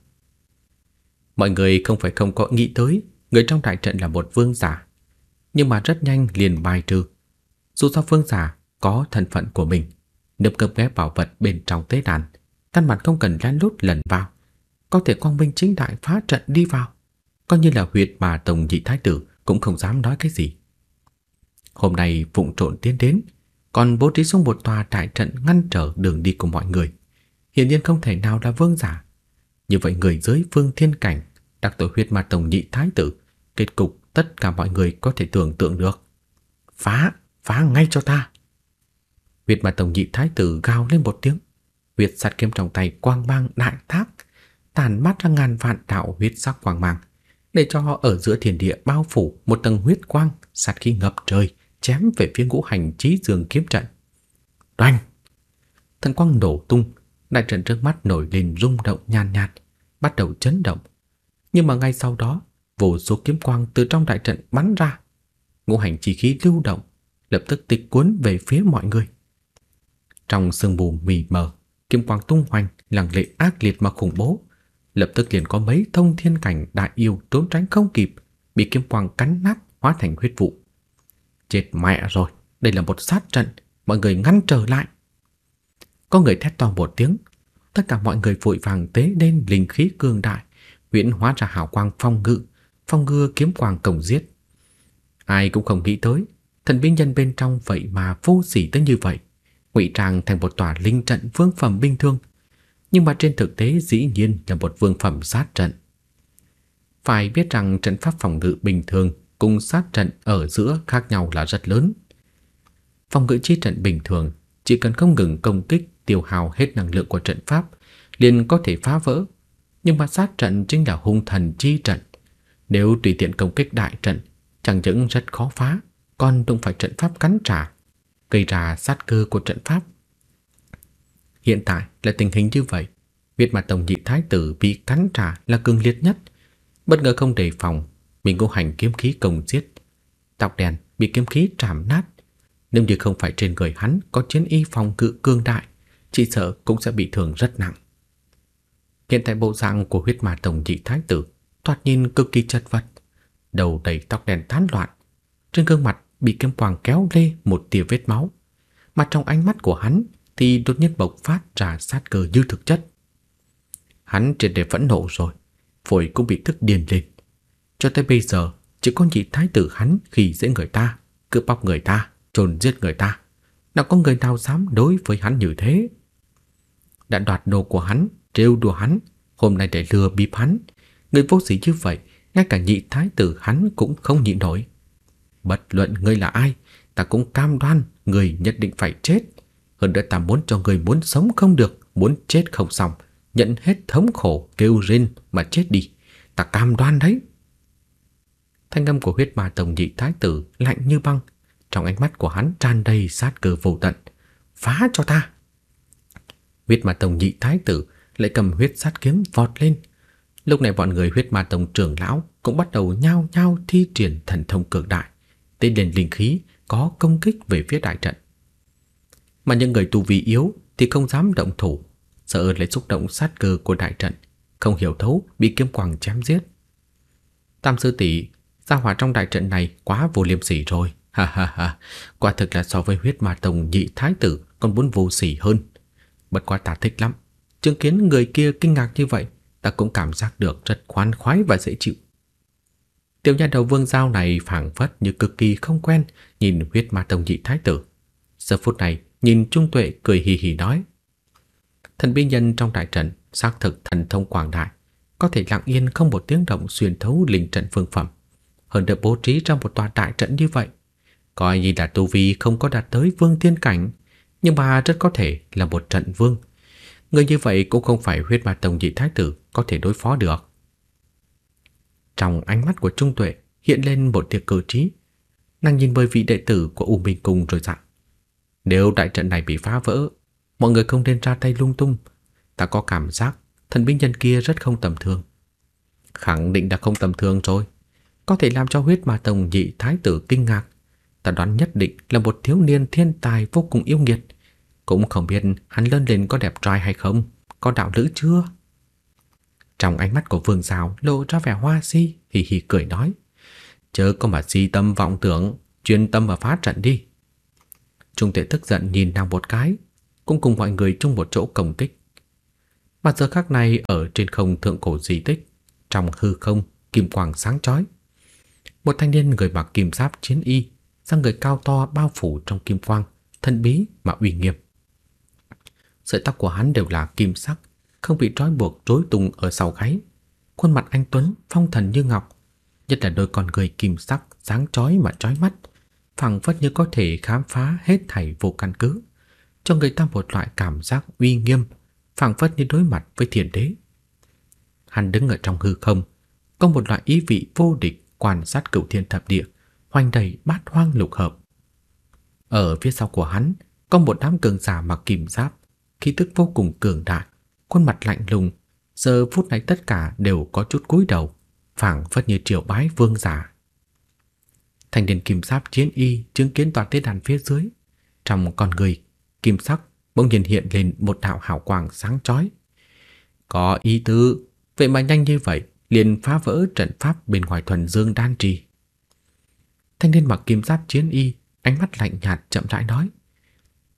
Mọi người không phải không có nghĩ tới người trong đại trận là một vương giả, nhưng mà rất nhanh liền bài trừ. Dù sao vương giả có thân phận của mình, nấp cập ghé bảo vật bên trong tế đàn, căn bản không cần lén lút lần vào, có thể quang minh chính đại phá trận đi vào, coi như là huyệt mà tổng nhị thái tử cũng không dám nói cái gì. Hôm nay vụng trộn tiến đến, còn bố trí xuống một tòa trại trận ngăn trở đường đi của mọi người, hiển nhiên không thể nào là vương giả. Như vậy người dưới vương thiên cảnh, đặc tội huyệt mà tổng nhị thái tử, kết cục tất cả mọi người có thể tưởng tượng được. Phá, phá ngay cho ta. Huyết mà tổng nhị thái tử gào lên một tiếng, huyết sắt kiếm trong tay quang mang đại thác, tàn mắt ra ngàn vạn đạo huyết sắc quang mang, để cho họ ở giữa thiên địa bao phủ một tầng huyết quang sát khí ngập trời, chém về phía ngũ hành chí dương kiếm trận. Đoanh! Thần quang nổ tung, đại trận trước mắt nổi lên rung động nhàn nhạt, nhạt, bắt đầu chấn động. Nhưng mà ngay sau đó, vô số kiếm quang từ trong đại trận bắn ra. Ngũ hành chi khí lưu động, lập tức tịch cuốn về phía mọi người. Trong sương mù mịt mờ, kim quang tung hoành, lặng lệ ác liệt mà khủng bố. Lập tức liền có mấy thông thiên cảnh đại yêu trốn tránh không kịp, bị kim quang cắn nát hóa thành huyết vụ. Chết mẹ rồi, đây là một sát trận, mọi người ngăn trở lại. Có người thét to một tiếng, tất cả mọi người vội vàng tế lên linh khí cường đại, huyễn hóa ra hào quang phong ngự, phong ngư kiếm quang cổng giết. Ai cũng không nghĩ tới, thần binh nhân bên trong vậy mà vô sỉ tới như vậy ngụy trang thành một tòa linh trận vương phẩm bình thường, nhưng mà trên thực tế dĩ nhiên là một vương phẩm sát trận. Phải biết rằng trận pháp phòng ngự bình thường cùng sát trận ở giữa khác nhau là rất lớn. Phòng ngự chi trận bình thường chỉ cần không ngừng công kích tiêu hao hết năng lượng của trận pháp liền có thể phá vỡ, nhưng mà sát trận chính là hung thần chi trận. Nếu tùy tiện công kích đại trận, chẳng những rất khó phá, còn đụng phải trận pháp cắn trả, gây ra sát cơ của trận pháp. Hiện tại là tình hình như vậy, biết mà tổng nhị thái tử bị cắn trả là cương liệt nhất, bất ngờ không đề phòng, mình ngô hành kiếm khí công giết, tóc đen bị kiếm khí trảm nát, nếu như không phải trên người hắn có chiến y phòng cự cương đại, chỉ sợ cũng sẽ bị thương rất nặng. Hiện tại bộ dạng của huyết ma tổng nhị thái tử thoạt nhìn cực kỳ chật vật, đầu đầy tóc đen tán loạn, trên gương mặt bị kiếm quang kéo lê một tia vết máu, mà trong ánh mắt của hắn thì đột nhiên bộc phát ra sát cơ như thực chất. Hắn triệt để phẫn nộ rồi, phổi cũng bị thức điên lên. Cho tới bây giờ, chỉ có nhị thái tử hắn khi dễ người ta, cướp bóc người ta, trồn giết người ta. Nào có người nào dám đối với hắn như thế? Đã đoạt đồ của hắn, trêu đùa hắn, hôm nay để lừa bịp hắn. Người vô sĩ như vậy, ngay cả nhị thái tử hắn cũng không nhịn nổi bất luận ngươi là ai, ta cũng cam đoan ngươi nhất định phải chết. Hơn nữa ta muốn cho ngươi muốn sống không được, muốn chết không xong, nhận hết thống khổ kêu rên mà chết đi, ta cam đoan đấy." Thanh âm của huyết ma tổng nhị thái tử lạnh như băng, trong ánh mắt của hắn tràn đầy sát cơ vô tận. "Phá cho ta!" Huyết ma tổng nhị thái tử lại cầm huyết sát kiếm vọt lên. Lúc này bọn người huyết ma tổng trưởng lão cũng bắt đầu nhao nhao thi triển thần thông cường đại tên đèn linh khí có công kích về phía đại trận. Mà những người tu vi yếu thì không dám động thủ, sợ lại xúc động sát cơ của đại trận, không hiểu thấu bị kiếm quang chém giết. Tam sư tỷ, gia hỏa trong đại trận này quá vô liêm sỉ rồi, ha ha ha, quả thực là so với huyết ma tông nhị thái tử còn muốn vô sỉ hơn. Bất quá ta thích lắm, chứng kiến người kia kinh ngạc như vậy, ta cũng cảm giác được rất khoan khoái và dễ chịu. Tiểu nha đầu Vương Giao này phảng phất như cực kỳ không quen nhìn huyết ma tông nhị thái tử. Giờ phút này, nhìn Trung Tuệ cười hì hì nói: "Thần bí nhân trong đại trận xác thực thần thông quảng đại, có thể lặng yên không một tiếng động xuyên thấu linh trận phương phẩm, hơn được bố trí trong một tòa đại trận như vậy, coi như là tu vi không có đạt tới vương thiên cảnh, nhưng mà rất có thể là một trận vương. Người như vậy cũng không phải huyết ma tông nhị thái tử có thể đối phó được." Trong ánh mắt của Trung Tuệ hiện lên một tia cơ trí. Nàng nhìn bởi vị đệ tử của U Minh Cung rồi dặn. Nếu đại trận này bị phá vỡ, mọi người không nên ra tay lung tung. Ta có cảm giác thần binh nhân kia rất không tầm thường. Khẳng định đã không tầm thường rồi. Có thể làm cho huyết ma tông nhị thái tử kinh ngạc. Ta đoán nhất định là một thiếu niên thiên tài vô cùng yêu nghiệt. Cũng không biết hắn lớn lên có đẹp trai hay không, có đạo lữ chưa? Trong ánh mắt của Vương giáo lộ ra vẻ hoa si, hì hì cười nói: "Chớ có mà si tâm vọng tưởng, chuyên tâm vào phát trận đi." Trung Tuệ tức giận nhìn nàng một cái, cũng cùng mọi người chung một chỗ công kích. mặt giờ khắc này ở trên không thượng cổ di tích, trong hư không kim quang sáng chói. Một thanh niên người mặc kim giáp chiến y, sang người cao to bao phủ trong kim quang, thân bí mà uy nghiêm. Sợi tóc của hắn đều là kim sắc, không bị trói buộc rối tung ở sau gáy. Khuôn mặt anh Tuấn phong thần như ngọc, nhất là đôi con người kim sắc sáng chói mà chói mắt, phảng phất như có thể khám phá hết thảy vô căn cứ, cho người ta một loại cảm giác uy nghiêm, phảng phất như đối mặt với thiên đế. Hắn đứng ở trong hư không, có một loại ý vị vô địch quan sát cửu thiên thập địa, hoành đầy bát hoang lục hợp. Ở phía sau của hắn có một đám cường giả mặc kim giáp, khí tức vô cùng cường đại, khuôn mặt lạnh lùng, giờ phút này tất cả đều có chút cúi đầu, phảng phất như triều bái vương giả. Thành niên kim giáp chiến y chứng kiến toàn thế đàn phía dưới, trong con người kim sắc bỗng nhiên hiện lên một đạo hào quang sáng chói. Có ý tứ, vậy mà nhanh như vậy liền phá vỡ trận pháp bên ngoài thuần dương đan trì. Thanh niên mặc kim giáp chiến y, ánh mắt lạnh nhạt chậm rãi nói,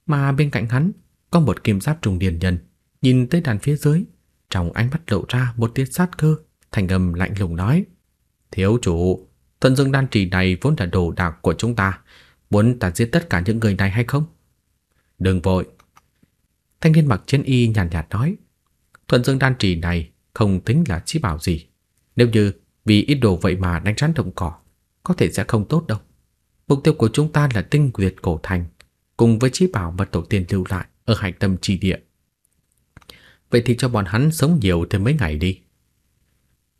mà bên cạnh hắn có một kim giáp trùng điền nhân nhìn tới đàn phía dưới, trong ánh mắt lộ ra một tia sát cơ, thành âm lạnh lùng nói: "Thiếu chủ, thần dương đan trì này vốn là đồ đạc của chúng ta, muốn ta giết tất cả những người này hay không?" "Đừng vội." Thanh niên mặc chiến y nhàn nhạt, nói: "Thuần dương đan trì này không tính là chí bảo gì, nếu như vì ít đồ vậy mà đánh rắn động cỏ, có thể sẽ không tốt đâu. Mục tiêu của chúng ta là tinh nguyệt cổ thành, cùng với chí bảo mà tổ tiên lưu lại ở hải tâm trì địa. Vậy thì cho bọn hắn sống nhiều thêm mấy ngày đi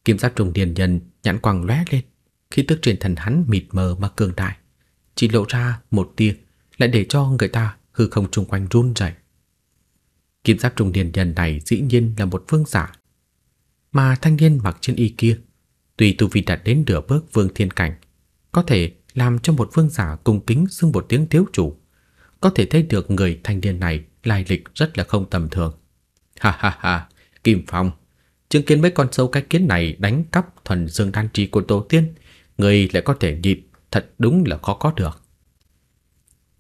Kim giáp trùng điền nhân nhãn quăng lóe lên Khi tức trên thần hắn mịt mờ mà cường đại Chỉ lộ ra một tia Lại để cho người ta hư không chung quanh run rẩy. Kim giáp trùng điền nhân này dĩ nhiên là một vương giả Mà thanh niên mặc trên y kia Tùy tu vi đạt đến nửa bước vương thiên cảnh Có thể làm cho một vương giả cung kính xưng một tiếng thiếu chủ Có thể thấy được người thanh niên này lai lịch rất là không tầm thường Ha ha ha, Kim Phong, chứng kiến mấy con sâu cái kiến này đánh cắp thuần dương đan trì của tổ tiên, người lại có thể nhịn, thật đúng là khó có được.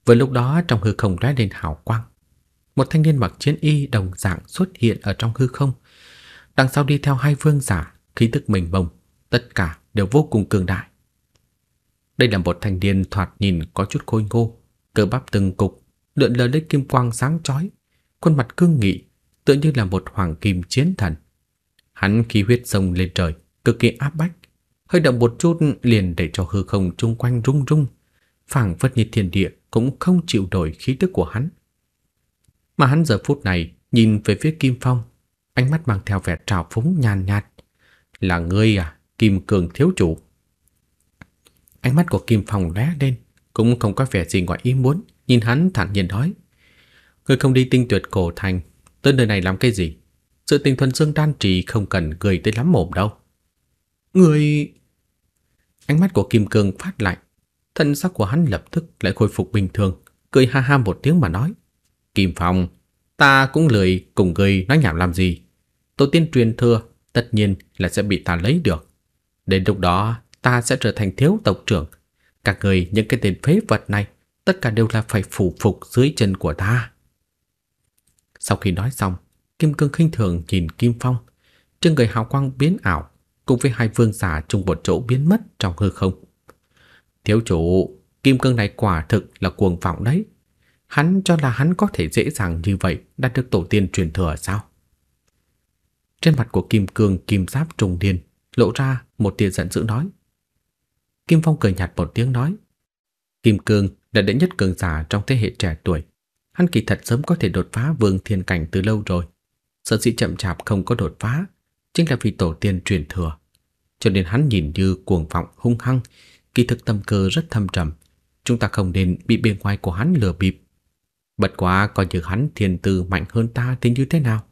Vừa lúc đó trong hư không lóe lên hào quang, một thanh niên mặc chiến y đồng dạng xuất hiện ở trong hư không. Đằng sau đi theo hai vương giả, khí tức mình bồng, tất cả đều vô cùng cường đại. Đây là một thanh niên thoạt nhìn có chút khôi ngô, cơ bắp từng cục, lượn lờ lấy kim quang sáng chói, khuôn mặt cương nghị, tựa như là một hoàng kim chiến thần. Hắn khí huyết sông lên trời, cực kỳ áp bách, hơi động một chút liền để cho hư không chung quanh rung rung, phảng phất như thiên địa cũng không chịu đổi khí tức của hắn. Mà hắn giờ phút này nhìn về phía Kim Phong, ánh mắt mang theo vẻ trào phúng nhàn nhạt, "Là ngươi à, Kim Cường thiếu chủ?" Ánh mắt của Kim Phong lóe lên, cũng không có vẻ gì ngoài ý muốn, nhìn hắn thản nhiên nói: "Ngươi không đi tinh tuyệt cổ thành Tới nơi này làm cái gì? Sự tình thuần dương đan trì không cần cười tới lắm mồm đâu. Người... Ánh mắt của Kim Cương phát lạnh. Thân sắc của hắn lập tức lại khôi phục bình thường, cười ha ha một tiếng mà nói. Kim Phong, ta cũng lười cùng ngươi nói nhảm làm gì. Tổ tiên truyền thừa tất nhiên là sẽ bị ta lấy được. Đến lúc đó ta sẽ trở thành thiếu tộc trưởng. Các người những cái tên phế vật này tất cả đều là phải phụ phục dưới chân của ta. Sau khi nói xong, Kim Cương khinh thường nhìn Kim Phong, trên người hào quang biến ảo, cùng với hai vương giả chung một chỗ biến mất trong hư không. Thiếu chủ, Kim Cương này quả thực là cuồng vọng đấy. Hắn cho là hắn có thể dễ dàng như vậy đạt được tổ tiên truyền thừa sao? Trên mặt của Kim Cương kim giáp trùng điên lộ ra một tia giận dữ nói. Kim Phong cười nhạt một tiếng nói. Kim Cương là đệ nhất cường giả trong thế hệ trẻ tuổi, Hắn kỳ thật sớm có thể đột phá vương thiên cảnh từ lâu rồi. Sở dĩ chậm chạp không có đột phá, chính là vì tổ tiên truyền thừa. Cho nên hắn nhìn như cuồng vọng hung hăng, kỳ thực tâm cơ rất thâm trầm. Chúng ta không nên bị bên ngoài của hắn lừa bịp. Bất quá coi như hắn thiên tư mạnh hơn ta thì như thế nào?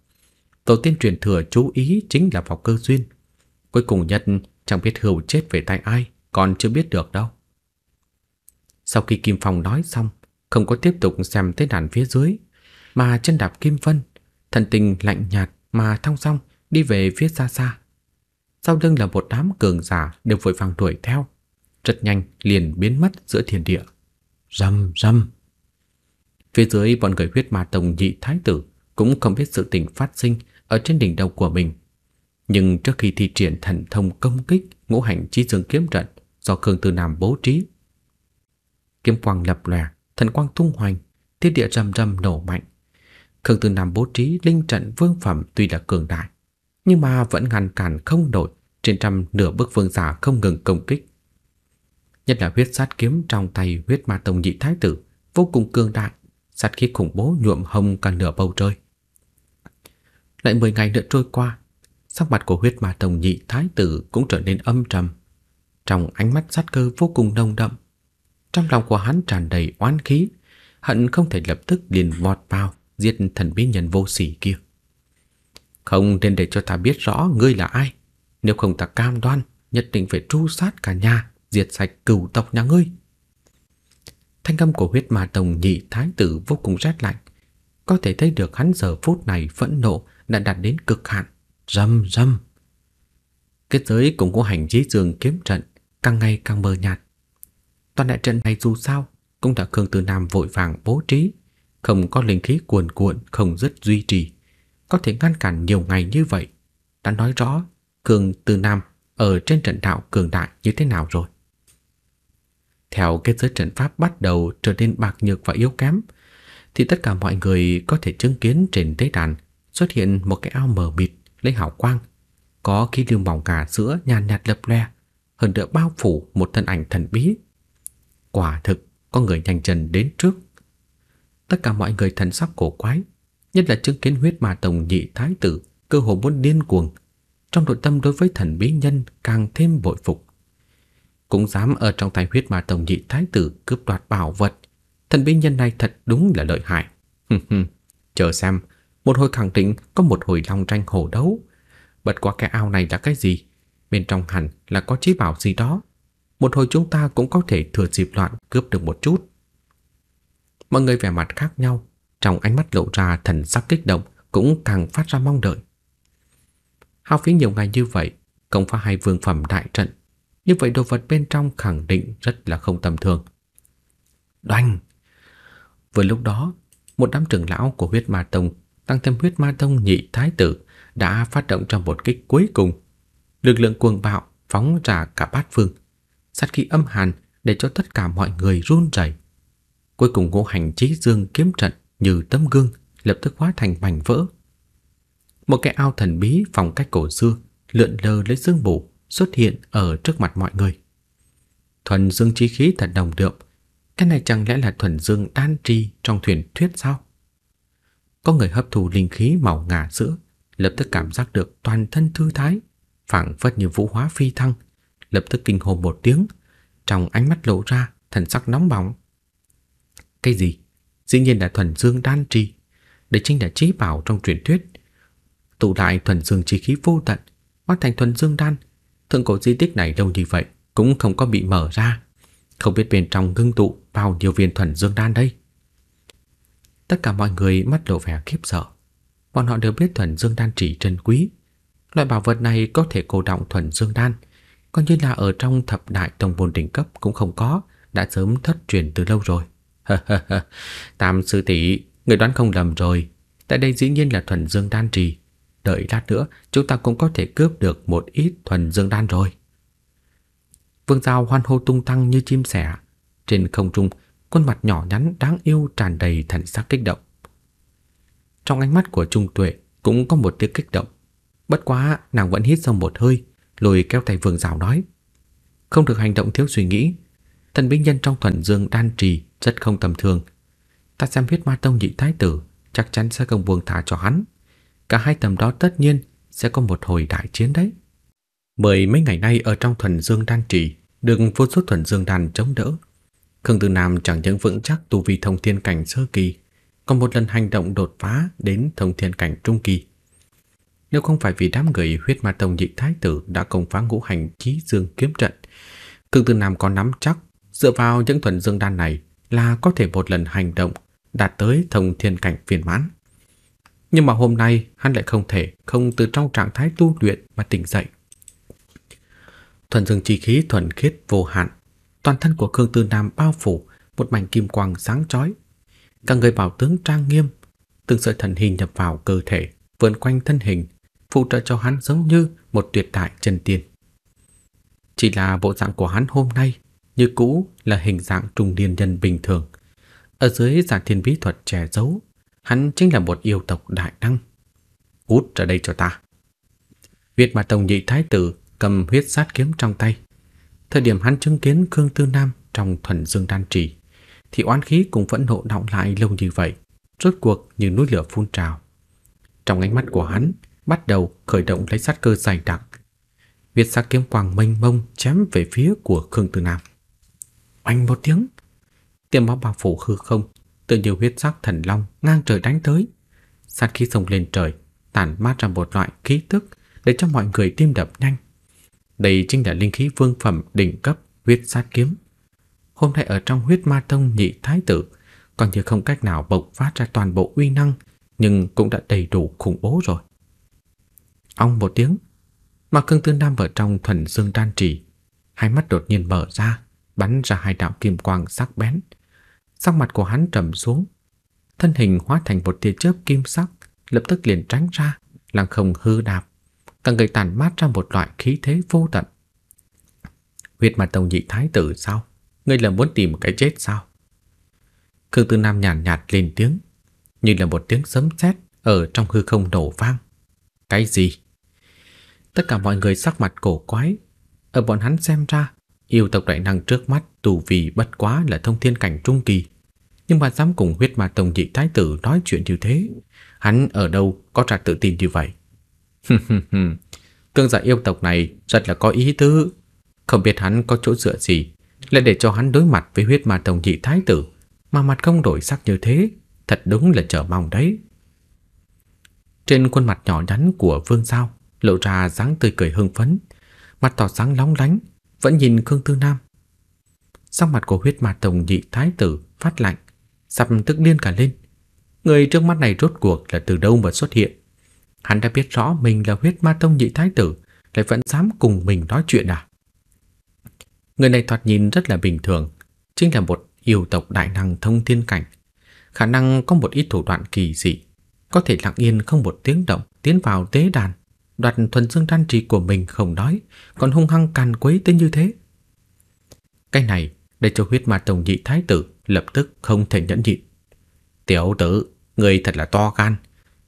Tổ tiên truyền thừa chú ý chính là vào cơ duyên. Cuối cùng nhất chẳng biết hưu chết về tay ai, còn chưa biết được đâu. Sau khi Kim Phong nói xong, không có tiếp tục xem tới đàn phía dưới, mà chân đạp kim phân, thần tình lạnh nhạt mà thong song đi về phía xa xa. Sau lưng là một đám cường giả đều vội vàng đuổi theo, rất nhanh liền biến mất giữa thiên địa. Rầm rầm. Phía dưới bọn người huyết ma tông nhị thái tử cũng không biết sự tình phát sinh ở trên đỉnh đầu của mình. Nhưng trước khi thi triển thần thông công kích ngũ hành chi dương kiếm trận do Khương Tư Nam bố trí, kiếm quang lập lòe thần quang tung hoành, thiên địa rầm rầm nổ mạnh. Khương Tư Nam bố trí linh trận vương phẩm tuy là cường đại, nhưng mà vẫn ngăn cản không nổi trên trăm nửa bước vương giả không ngừng công kích. Nhất là huyết sát kiếm trong tay huyết ma tông nhị thái tử vô cùng cường đại, sát khí khủng bố nhuộm hồng cả nửa bầu trời. Lại 10 ngày nữa trôi qua, sắc mặt của huyết ma tông nhị thái tử cũng trở nên âm trầm, trong ánh mắt sát cơ vô cùng nồng đậm trong lòng của hắn tràn đầy oán khí, hận không thể lập tức liền vọt vào giết thần bí nhân vô sỉ kia. Không nên để cho ta biết rõ ngươi là ai, nếu không ta cam đoan nhất định phải tru sát cả nhà, diệt sạch cửu tộc nhà ngươi. Thanh âm của huyết ma tông nhị thái tử vô cùng rét lạnh, có thể thấy được hắn giờ phút này phẫn nộ đã đạt đến cực hạn. Rầm rầm. Kết giới cũng có hành chí dương kiếm trận càng ngày càng mờ nhạt. Toàn đại trận này dù sao cũng đã Khương Tử Nam vội vàng bố trí, không có linh khí cuồn cuộn không rất duy trì, có thể ngăn cản nhiều ngày như vậy, đã nói rõ Khương Tử Nam ở trên trận đạo cường đại như thế nào rồi. Theo kết giới trận pháp bắt đầu trở nên bạc nhược và yếu kém, thì tất cả mọi người có thể chứng kiến trên tế đàn xuất hiện một cái ao mờ mịt lấy hào quang, có khí lưu mỏng ngà giữa nhàn nhạt lập loe, hơn nữa bao phủ một thân ảnh thần bí Quả thực có người nhanh chân đến trước. Tất cả mọi người thần sắc cổ quái, nhất là chứng kiến huyết ma tổng nhị thái tử cơ hồ muốn điên cuồng, trong nội tâm đối với thần bí nhân càng thêm bội phục. Cũng dám ở trong tay huyết ma tổng nhị thái tử cướp đoạt bảo vật, thần bí nhân này thật đúng là lợi hại. Chờ xem, một hồi khẳng định có một hồi long tranh hổ đấu. Bật qua cái ao này là cái gì? Bên trong hẳn là có chí bảo gì đó một hồi chúng ta cũng có thể thừa dịp loạn cướp được một chút. Mọi người vẻ mặt khác nhau, trong ánh mắt lộ ra thần sắc kích động cũng càng phát ra mong đợi. Hao phí nhiều ngày như vậy, không phải hai vương phẩm đại trận, như vậy đồ vật bên trong khẳng định rất là không tầm thường. Đoanh! Vừa lúc đó, một đám trưởng lão của huyết ma tông tăng thêm huyết ma tông nhị thái tử đã phát động trong một kích cuối cùng. Lực lượng cuồng bạo phóng ra cả bát phương sát khí âm hàn để cho tất cả mọi người run rẩy. Cuối cùng ngũ hành trí dương kiếm trận như tấm gương lập tức hóa thành mảnh vỡ. Một cái ao thần bí phòng cách cổ xưa lượn lờ lấy sương mù xuất hiện ở trước mặt mọi người. Thuần dương chí khí thật đồng đượm, cái này chẳng lẽ là thuần dương đan tri trong thuyền thuyết sao? Có người hấp thụ linh khí màu ngà sữa, lập tức cảm giác được toàn thân thư thái, phảng phất như vũ hóa phi thăng, lập tức kinh hồn một tiếng, trong ánh mắt lộ ra thần sắc nóng bỏng. Cái gì? Dĩ nhiên là thuần dương đan trì. Đây chính là trí bảo trong truyền thuyết. Tụ lại thuần dương chi khí vô tận, hóa thành thuần dương đan. Thượng cổ di tích này đâu như vậy, cũng không có bị mở ra. Không biết bên trong ngưng tụ bao nhiêu viên thuần dương đan đây. Tất cả mọi người mắt lộ vẻ khiếp sợ. Bọn họ đều biết thuần dương đan trì trân quý. Loại bảo vật này có thể cô động thuần dương đan – Coi như là ở trong thập đại tông môn đỉnh cấp cũng không có, đã sớm thất truyền từ lâu rồi. Tam sư tỷ, người đoán không lầm rồi. Tại đây dĩ nhiên là thuần dương đan trì. Đợi lát nữa, chúng ta cũng có thể cướp được một ít thuần dương đan rồi. Vương Giao hoan hô tung tăng như chim sẻ. Trên không trung, khuôn mặt nhỏ nhắn đáng yêu tràn đầy thần sắc kích động. Trong ánh mắt của Trung Tuệ cũng có một tia kích động. Bất quá nàng vẫn hít sâu một hơi, Lùi kéo tay Vương rào nói Không được hành động thiếu suy nghĩ Thần binh nhân trong thuần dương đan trì Rất không tầm thường Ta xem huyết ma tông nhị thái tử Chắc chắn sẽ không buông thả cho hắn Cả hai tầm đó tất nhiên Sẽ có một hồi đại chiến đấy Mười mấy ngày nay ở trong thuần dương đan trì Được vô số thuần dương đan chống đỡ Khương Tư Nam chẳng những vững chắc tu vi thông thiên cảnh sơ kỳ, còn một lần hành động đột phá đến thông thiên cảnh trung kỳ. Nếu không phải vì đám người huyết ma tông nhị thái tử đã công phá ngũ hành chí dương kiếm trận, Cương Tư Nam có nắm chắc dựa vào những thuần dương đan này là có thể một lần hành động đạt tới thông thiên cảnh viên mãn. Nhưng mà hôm nay hắn lại không thể không từ trong trạng thái tu luyện mà tỉnh dậy. Thuần dương chi khí thuần khiết vô hạn, toàn thân của cương Tư Nam bao phủ một mảnh kim quang sáng chói. Các người bảo tướng trang nghiêm, từng sợi thần hình nhập vào cơ thể, vườn quanh thân hình, phụ trợ cho hắn giống như một tuyệt đại chân tiên. Chỉ là bộ dạng của hắn hôm nay như cũ là hình dạng trung niên nhân bình thường. Ở dưới dạng thiên bí thuật che giấu, hắn chính là một yêu tộc đại năng. Út ra đây cho ta. Việt mà tổng nhị thái tử cầm huyết sát kiếm trong tay. Thời điểm hắn chứng kiến Khương Tư Nam trong thuần dương đan trì, thì oán khí cũng vẫn nộ đọng lại lâu như vậy, rốt cuộc như núi lửa phun trào. Trong ánh mắt của hắn bắt đầu khởi động lấy sát cơ dày đặc. Việt sắc kiếm quang mênh mông chém về phía của Khương Tử Nam. Oanh một tiếng, tiệm máu bao phủ hư không, tự nhiều huyết sắc thần long ngang trời đánh tới. Sát khí sông lên trời, tản mát ra một loại khí tức để cho mọi người tim đập nhanh. Đây chính là linh khí vương phẩm đỉnh cấp huyết sát kiếm. Hôm nay ở trong huyết ma tông nhị thái tử, còn như không cách nào bộc phát ra toàn bộ uy năng, nhưng cũng đã đầy đủ khủng bố rồi ông một tiếng, mà cương Tư Nam ở trong thuần dương đan trì, hai mắt đột nhiên mở ra, bắn ra hai đạo kim quang sắc bén. Sắc mặt của hắn trầm xuống, thân hình hóa thành một tia chớp kim sắc, lập tức liền tránh ra, lăng không hư đạp, cả người tàn mát ra một loại khí thế vô tận. huyệt mặt tông nhị thái tử sao? Ngươi là muốn tìm cái chết sao? cương Tư Nam nhàn nhạt, nhạt lên tiếng, như là một tiếng sấm sét ở trong hư không nổ vang. Cái gì? Tất cả mọi người sắc mặt cổ quái. Ở bọn hắn xem ra, yêu tộc đại năng trước mắt tù vì bất quá là thông thiên cảnh trung kỳ. Nhưng mà dám cùng huyết ma tổng dị thái tử nói chuyện như thế, hắn ở đâu có trạc tự tin như vậy. tương giả dạ yêu tộc này rất là có ý tứ. Không biết hắn có chỗ dựa gì, lại để cho hắn đối mặt với huyết ma tổng dị thái tử, mà mặt không đổi sắc như thế, thật đúng là chờ mong đấy. Trên khuôn mặt nhỏ nhắn của Vương sao lộ ra dáng tươi cười hưng phấn, mặt tỏ sáng lóng lánh, vẫn nhìn Khương Tư Nam. Sắc mặt của huyết ma tông nhị thái tử phát lạnh, sắp tức điên cả lên. Người trước mắt này rốt cuộc là từ đâu mà xuất hiện? Hắn đã biết rõ mình là huyết ma tông nhị thái tử, lại vẫn dám cùng mình nói chuyện à? Người này thoạt nhìn rất là bình thường, chính là một yêu tộc đại năng thông thiên cảnh, khả năng có một ít thủ đoạn kỳ dị, có thể lặng yên không một tiếng động tiến vào tế đàn đoạt thuần dương đan trì của mình không nói, còn hung hăng càn quấy tới như thế. Cái này để cho huyết ma tổng nhị thái tử lập tức không thể nhẫn nhịn. Tiểu tử, người thật là to gan,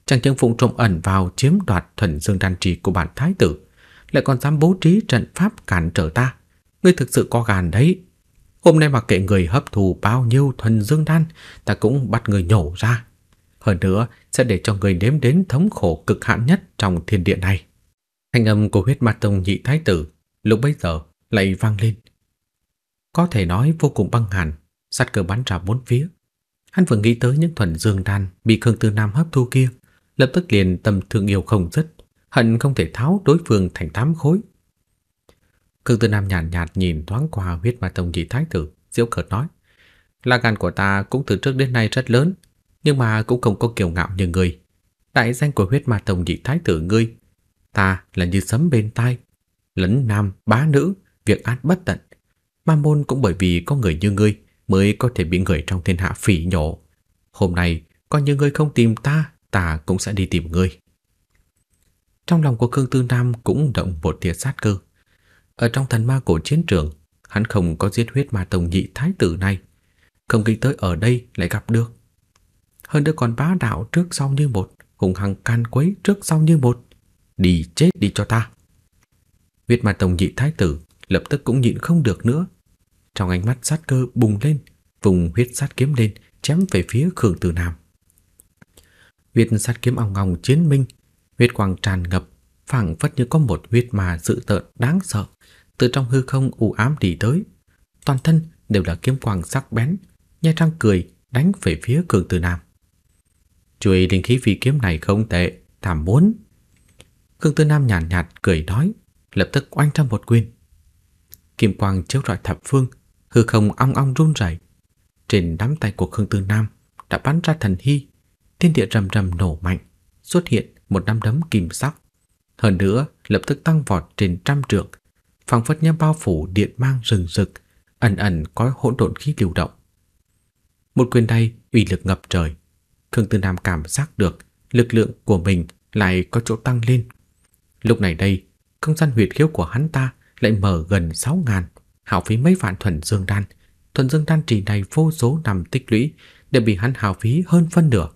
chẳng những phụng trộm ẩn vào chiếm đoạt thuần dương đan trì của bản thái tử, lại còn dám bố trí trận pháp cản trở ta. Ngươi thực sự có gan đấy. Hôm nay mặc kệ người hấp thù bao nhiêu thuần dương đan, ta cũng bắt người nhổ ra. Hơn nữa, sẽ để cho người nếm đến thống khổ cực hạn nhất trong thiên địa này. Thanh âm của huyết ma tông nhị thái tử lúc bấy giờ lại vang lên. Có thể nói vô cùng băng hàn, sát cơ bắn ra bốn phía. Hắn vừa nghĩ tới những thuần dương đan bị Khương Tư Nam hấp thu kia, lập tức liền tâm thương yêu không dứt, hận không thể tháo đối phương thành tám khối. Khương Tư Nam nhàn nhạt, nhạt, nhìn thoáng qua huyết ma tông nhị thái tử, diễu cợt nói: "La gan của ta cũng từ trước đến nay rất lớn, nhưng mà cũng không có kiêu ngạo như ngươi. Đại danh của huyết ma tông nhị thái tử ngươi, ta là như sấm bên tai, lấn nam bá nữ, việc ác bất tận. Ma môn cũng bởi vì có người như ngươi mới có thể bị người trong thiên hạ phỉ nhổ. Hôm nay, coi như ngươi không tìm ta, ta cũng sẽ đi tìm ngươi. Trong lòng của Khương Tư Nam cũng động một tia sát cơ. Ở trong thần ma cổ chiến trường, hắn không có giết huyết ma tông nhị thái tử này. Không nghĩ tới ở đây lại gặp được hơn nữa còn bá đạo trước sau như một, hùng hăng can quấy trước sau như một. Đi chết đi cho ta. Viết mặt tổng nhị thái tử lập tức cũng nhịn không được nữa. Trong ánh mắt sát cơ bùng lên, vùng huyết sát kiếm lên, chém về phía Khương Tử Nam. Huyết sát kiếm ong ong chiến minh, huyết quang tràn ngập, phảng phất như có một huyết mà dự tợn đáng sợ, từ trong hư không u ám đi tới. Toàn thân đều là kiếm quang sắc bén, nhai răng cười đánh về phía Cường Tử Nam. Chuỗi linh khí phi kiếm này không tệ, thảm muốn. Khương Tư Nam nhàn nhạt, nhạt cười nói, lập tức oanh ra một quyền. Kim quang chiếu rọi thập phương, hư không ong ong run rẩy. Trên nắm tay của Khương Tư Nam đã bắn ra thần hy, thiên địa rầm rầm nổ mạnh, xuất hiện một năm đấm kim sắc. Hơn nữa, lập tức tăng vọt trên trăm trượng, phảng phất như bao phủ điện mang rừng rực, ẩn ẩn có hỗn độn khí lưu động. Một quyền này uy lực ngập trời, Khương Tư Nam cảm giác được lực lượng của mình lại có chỗ tăng lên. Lúc này đây, không gian huyệt khiếu của hắn ta lại mở gần 6 ngàn, hào phí mấy vạn thuần dương đan. Thuần dương đan trì này vô số nằm tích lũy đều bị hắn hào phí hơn phân nửa.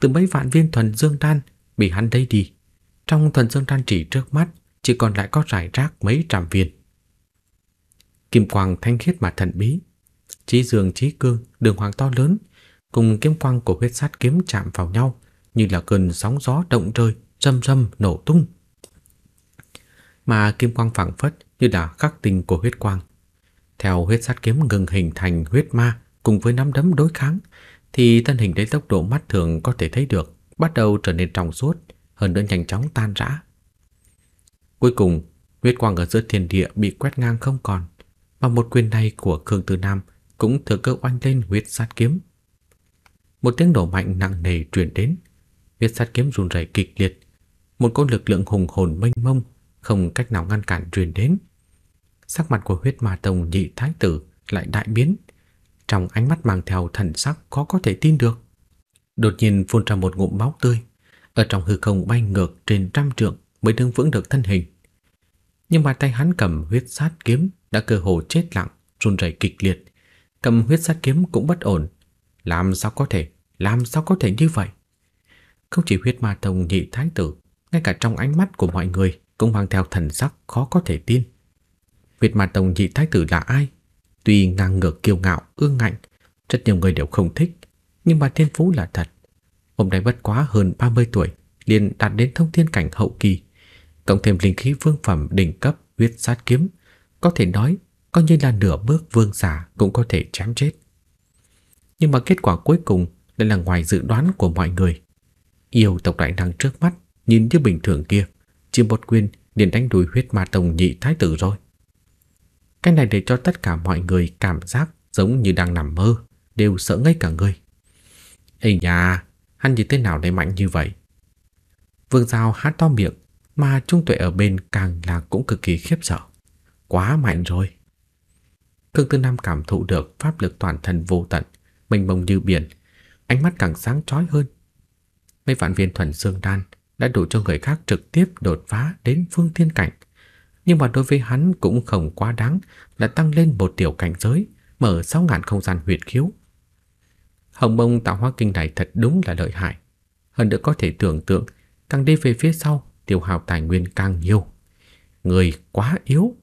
Từ mấy vạn viên thuần dương đan bị hắn đây đi. Trong thuần dương đan trì trước mắt chỉ còn lại có rải rác mấy trăm viên. Kim quang thanh khiết mà thần bí, trí dương trí cương, đường hoàng to lớn, cùng kiếm quang của huyết sát kiếm chạm vào nhau, như là cơn sóng gió động trời, râm râm nổ tung. Mà kim quang phảng phất như đã khắc tinh của huyết quang. Theo huyết sát kiếm ngừng hình thành huyết ma cùng với nắm đấm đối kháng, thì thân hình đến tốc độ mắt thường có thể thấy được bắt đầu trở nên trong suốt, hơn nữa nhanh chóng tan rã. Cuối cùng, huyết quang ở giữa thiên địa bị quét ngang không còn, và một quyền này của Khương Tử Nam cũng thừa cơ oanh lên huyết sát kiếm. Một tiếng nổ mạnh nặng nề truyền đến, huyết sát kiếm run rẩy kịch liệt, một cỗ lực lượng hùng hồn mênh mông không cách nào ngăn cản truyền đến. Sắc mặt của huyết ma tông nhị thái tử lại đại biến, trong ánh mắt mang theo thần sắc khó có thể tin được. Đột nhiên phun ra một ngụm máu tươi, ở trong hư không bay ngược trên trăm trượng mới đứng vững được thân hình. Nhưng mà tay hắn cầm huyết sát kiếm đã cơ hồ chết lặng, run rẩy kịch liệt, cầm huyết sát kiếm cũng bất ổn, làm sao có thể, làm sao có thể như vậy? Không chỉ huyết ma tông nhị thái tử, ngay cả trong ánh mắt của mọi người cũng mang theo thần sắc khó có thể tin. Huyết ma tông nhị thái tử là ai? Tuy ngang ngược kiêu ngạo, ương ngạnh, rất nhiều người đều không thích, nhưng mà thiên phú là thật. Hôm nay bất quá hơn 30 tuổi, liền đạt đến thông thiên cảnh hậu kỳ, cộng thêm linh khí vương phẩm đỉnh cấp huyết sát kiếm, có thể nói coi như là nửa bước vương giả cũng có thể chém chết nhưng mà kết quả cuối cùng lại là ngoài dự đoán của mọi người. Yêu tộc đại năng trước mắt, nhìn như bình thường kia, chỉ một quyền liền đánh đuổi huyết ma tông nhị thái tử rồi. Cái này để cho tất cả mọi người cảm giác giống như đang nằm mơ, đều sợ ngay cả người. ê nhà, hắn như thế nào lại mạnh như vậy? Vương Giao hát to miệng, mà Trung Tuệ ở bên càng là cũng cực kỳ khiếp sợ. Quá mạnh rồi. Cương Tư Nam cảm thụ được pháp lực toàn thân vô tận, mênh mông như biển, ánh mắt càng sáng chói hơn. Mấy vạn viên thuần dương đan đã đủ cho người khác trực tiếp đột phá đến phương thiên cảnh, nhưng mà đối với hắn cũng không quá đáng đã tăng lên một tiểu cảnh giới, mở sáu ngàn không gian huyệt khiếu. Hồng Mông tạo hóa kinh này thật đúng là lợi hại, hơn nữa có thể tưởng tượng, càng đi về phía sau, tiêu hao tài nguyên càng nhiều. Người quá yếu.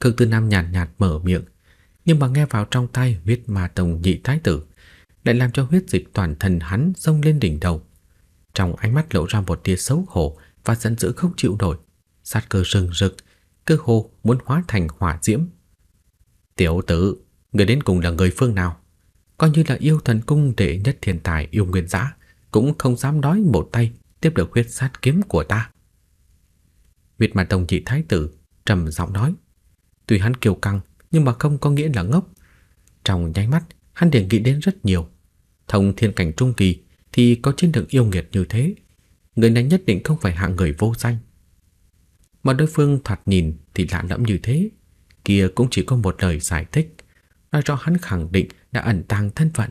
Cực Tư Nam nhàn nhạt, nhạt mở miệng, nhưng mà nghe vào trong tai huyết ma tông nhị thái tử lại làm cho huyết dịch toàn thân hắn dâng lên đỉnh đầu. Trong ánh mắt lộ ra một tia xấu hổ và giận dữ không chịu nổi, sát cơ rừng rực, cơ hồ muốn hóa thành hỏa diễm. "Tiểu tử, người đến cùng là người phương nào?" Coi như là yêu thần cung đệ nhất thiên tài yêu nguyên giã cũng không dám đói một tay tiếp được huyết sát kiếm của ta. Việt Mã Tông chỉ thái tử trầm giọng nói, tuy hắn kiêu căng nhưng mà không có nghĩa là ngốc. Trong nháy mắt, hắn liền nghĩ đến rất nhiều. Thông thiên cảnh trung kỳ thì có chiến đường yêu nghiệt như thế, người này nhất định không phải hạng người vô danh. Mà đối phương thoạt nhìn thì lạ lẫm như thế, kia cũng chỉ có một lời giải thích, nói cho hắn khẳng định đã ẩn tàng thân phận.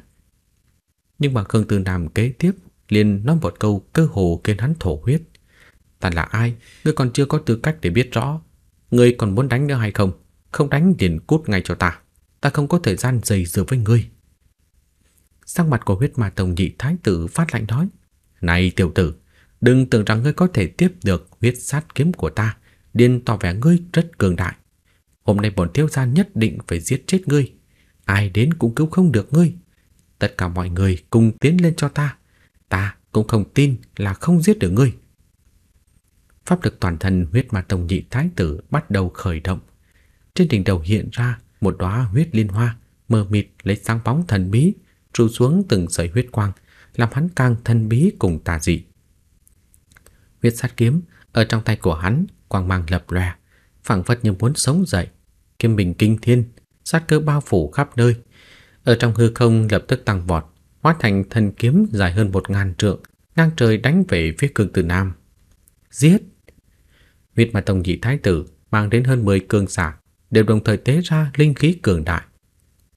Nhưng mà Khương Tư Nam kế tiếp liền nói một câu cơ hồ khiến hắn thổ huyết. Ta là ai, ngươi còn chưa có tư cách để biết rõ, ngươi còn muốn đánh nữa hay không? Không đánh liền cút ngay cho ta Ta không có thời gian dày dừa với ngươi Sang mặt của huyết ma tông nhị thái tử phát lạnh nói Này tiểu tử Đừng tưởng rằng ngươi có thể tiếp được huyết sát kiếm của ta Điên tỏ vẻ ngươi rất cường đại Hôm nay bọn thiếu gia nhất định phải giết chết ngươi Ai đến cũng cứu không được ngươi Tất cả mọi người cùng tiến lên cho ta Ta cũng không tin là không giết được ngươi Pháp lực toàn thân huyết ma tông nhị thái tử bắt đầu khởi động trên đỉnh đầu hiện ra một đóa huyết liên hoa, mờ mịt lấy sáng bóng thần bí, trụ xuống từng sợi huyết quang, làm hắn càng thần bí cùng tà dị. Huyết sát kiếm ở trong tay của hắn quang mang lập lòe, phảng phất như muốn sống dậy, kiếm bình kinh thiên, sát cơ bao phủ khắp nơi. Ở trong hư không lập tức tăng vọt, hóa thành thần kiếm dài hơn một ngàn trượng, ngang trời đánh về phía cường tử nam. Giết! Huyết mà tông dị thái tử mang đến hơn 10 cường giả đều đồng thời tế ra linh khí cường đại.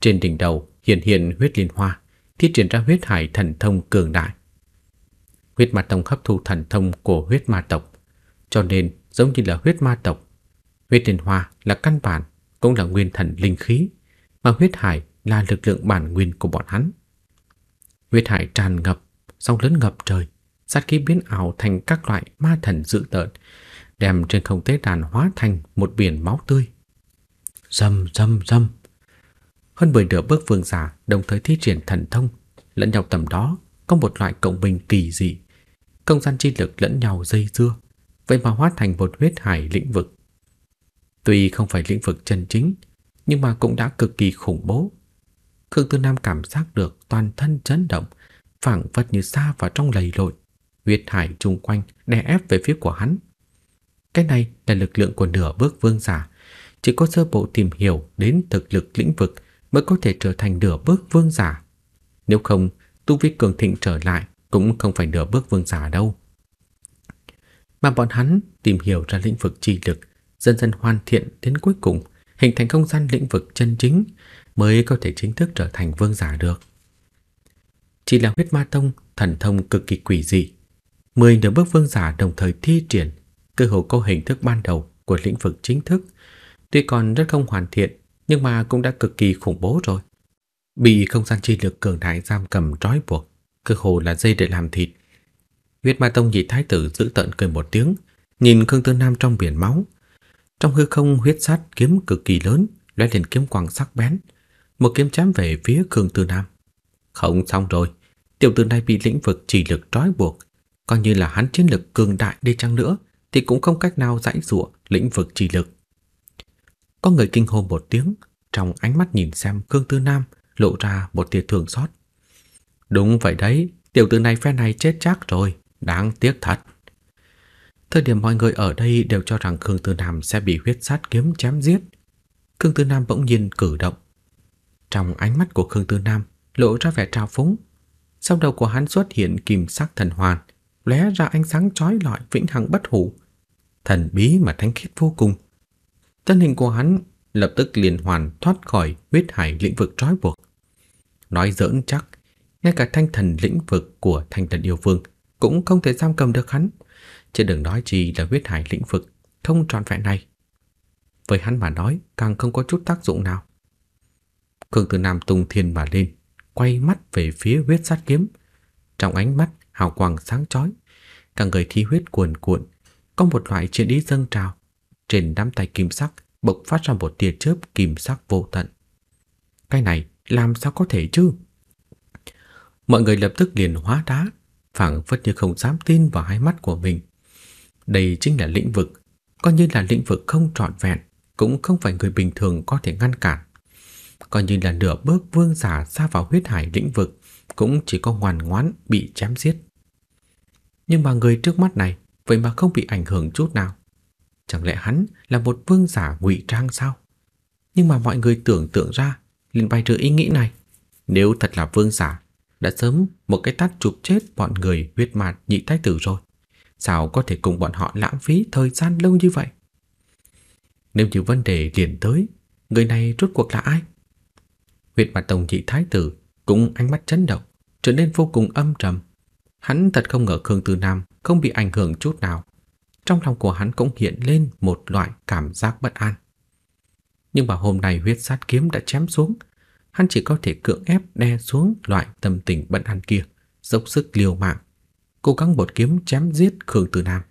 Trên đỉnh đầu hiện hiện huyết liên hoa, thi triển ra huyết hải thần thông cường đại. Huyết ma tông hấp thu thần thông của huyết ma tộc, cho nên giống như là huyết ma tộc, huyết liên hoa là căn bản, cũng là nguyên thần linh khí, mà huyết hải là lực lượng bản nguyên của bọn hắn. Huyết hải tràn ngập, sóng lớn ngập trời, sát khí biến ảo thành các loại ma thần dữ tợn, đem trên không tế đàn hóa thành một biển máu tươi. Rầm rầm rầm. Hơn bởi nửa bước vương giả đồng thời thi triển thần thông, lẫn nhau tầm đó có một loại cộng bình kỳ dị. Không gian chi lực lẫn nhau dây dưa, vậy mà hóa thành một huyết hải lĩnh vực. Tuy không phải lĩnh vực chân chính, nhưng mà cũng đã cực kỳ khủng bố. Khương Tư Nam cảm giác được toàn thân chấn động, phảng phất như xa vào trong lầy lội, huyết hải chung quanh đè ép về phía của hắn. Cái này là lực lượng của nửa bước vương giả, chỉ có sơ bộ tìm hiểu đến thực lực lĩnh vực mới có thể trở thành nửa bước vương giả. Nếu không, tu vi cường thịnh trở lại cũng không phải nửa bước vương giả đâu. Mà bọn hắn tìm hiểu ra lĩnh vực chi lực, dần dần hoàn thiện đến cuối cùng, hình thành không gian lĩnh vực chân chính mới có thể chính thức trở thành vương giả được. Chỉ là huyết ma tông, thần thông cực kỳ quỷ dị. Mười nửa bước vương giả đồng thời thi triển, cơ hồ có hình thức ban đầu của lĩnh vực chính thức Tuy còn rất không hoàn thiện Nhưng mà cũng đã cực kỳ khủng bố rồi Bị không gian chi lực cường đại giam cầm trói buộc Cơ hồ là dây để làm thịt Huyết ma tông nhị thái tử giữ tận cười một tiếng Nhìn Khương Tư Nam trong biển máu Trong hư không huyết sát kiếm cực kỳ lớn lóe lên kiếm quang sắc bén Một kiếm chém về phía Khương Tư Nam Không xong rồi Tiểu tử này bị lĩnh vực chỉ lực trói buộc Coi như là hắn chiến lực cường đại đi chăng nữa Thì cũng không cách nào giải dụa lĩnh vực chỉ lực có người kinh hồn một tiếng, trong ánh mắt nhìn xem Khương Tư Nam lộ ra một tia thường xót. Đúng vậy đấy, tiểu tử này phe này chết chắc rồi, đáng tiếc thật. Thời điểm mọi người ở đây đều cho rằng Khương Tư Nam sẽ bị huyết sát kiếm chém giết. Khương Tư Nam bỗng nhiên cử động. Trong ánh mắt của Khương Tư Nam lộ ra vẻ trào phúng. Sau đầu của hắn xuất hiện kim sắc thần hoàn, lóe ra ánh sáng chói lọi vĩnh hằng bất hủ, thần bí mà thánh khiết vô cùng. Thân hình của hắn lập tức liền hoàn thoát khỏi huyết hải lĩnh vực trói buộc. Nói giỡn chắc, ngay cả thanh thần lĩnh vực của thanh thần yêu vương cũng không thể giam cầm được hắn, chứ đừng nói gì là huyết hải lĩnh vực không tròn vẹn này. Với hắn mà nói, càng không có chút tác dụng nào. Khương Tử Nam tung thiên mà lên, quay mắt về phía huyết sát kiếm, trong ánh mắt hào quang sáng chói, cả người thi huyết cuồn cuộn, có một loại chiến ý dâng trào, trên nắm tay kim sắc bộc phát ra một tia chớp kim sắc vô tận. Cái này làm sao có thể chứ? Mọi người lập tức liền hóa đá, phảng phất như không dám tin vào hai mắt của mình. Đây chính là lĩnh vực, coi như là lĩnh vực không trọn vẹn, cũng không phải người bình thường có thể ngăn cản. Coi như là nửa bước vương giả xa vào huyết hải lĩnh vực, cũng chỉ có ngoan ngoãn bị chém giết. Nhưng mà người trước mắt này vậy mà không bị ảnh hưởng chút nào. Chẳng lẽ hắn là một vương giả ngụy trang sao? Nhưng mà mọi người tưởng tượng ra liền bày ra ý nghĩ này. Nếu thật là vương giả, đã sớm một cái tát chụp chết bọn người huyết mạt nhị thái tử rồi. Sao có thể cùng bọn họ lãng phí thời gian lâu như vậy? Nếu như vấn đề liền tới, người này rốt cuộc là ai? Huyết mạt tổng nhị thái tử cũng ánh mắt chấn động, trở nên vô cùng âm trầm. Hắn thật không ngờ Khương tư Nam không bị ảnh hưởng chút nào trong lòng của hắn cũng hiện lên một loại cảm giác bất an. Nhưng mà hôm nay huyết sát kiếm đã chém xuống, hắn chỉ có thể cưỡng ép đè xuống loại tâm tình bất an kia, dốc sức liều mạng, cố gắng một kiếm chém giết Khương Tử Nam.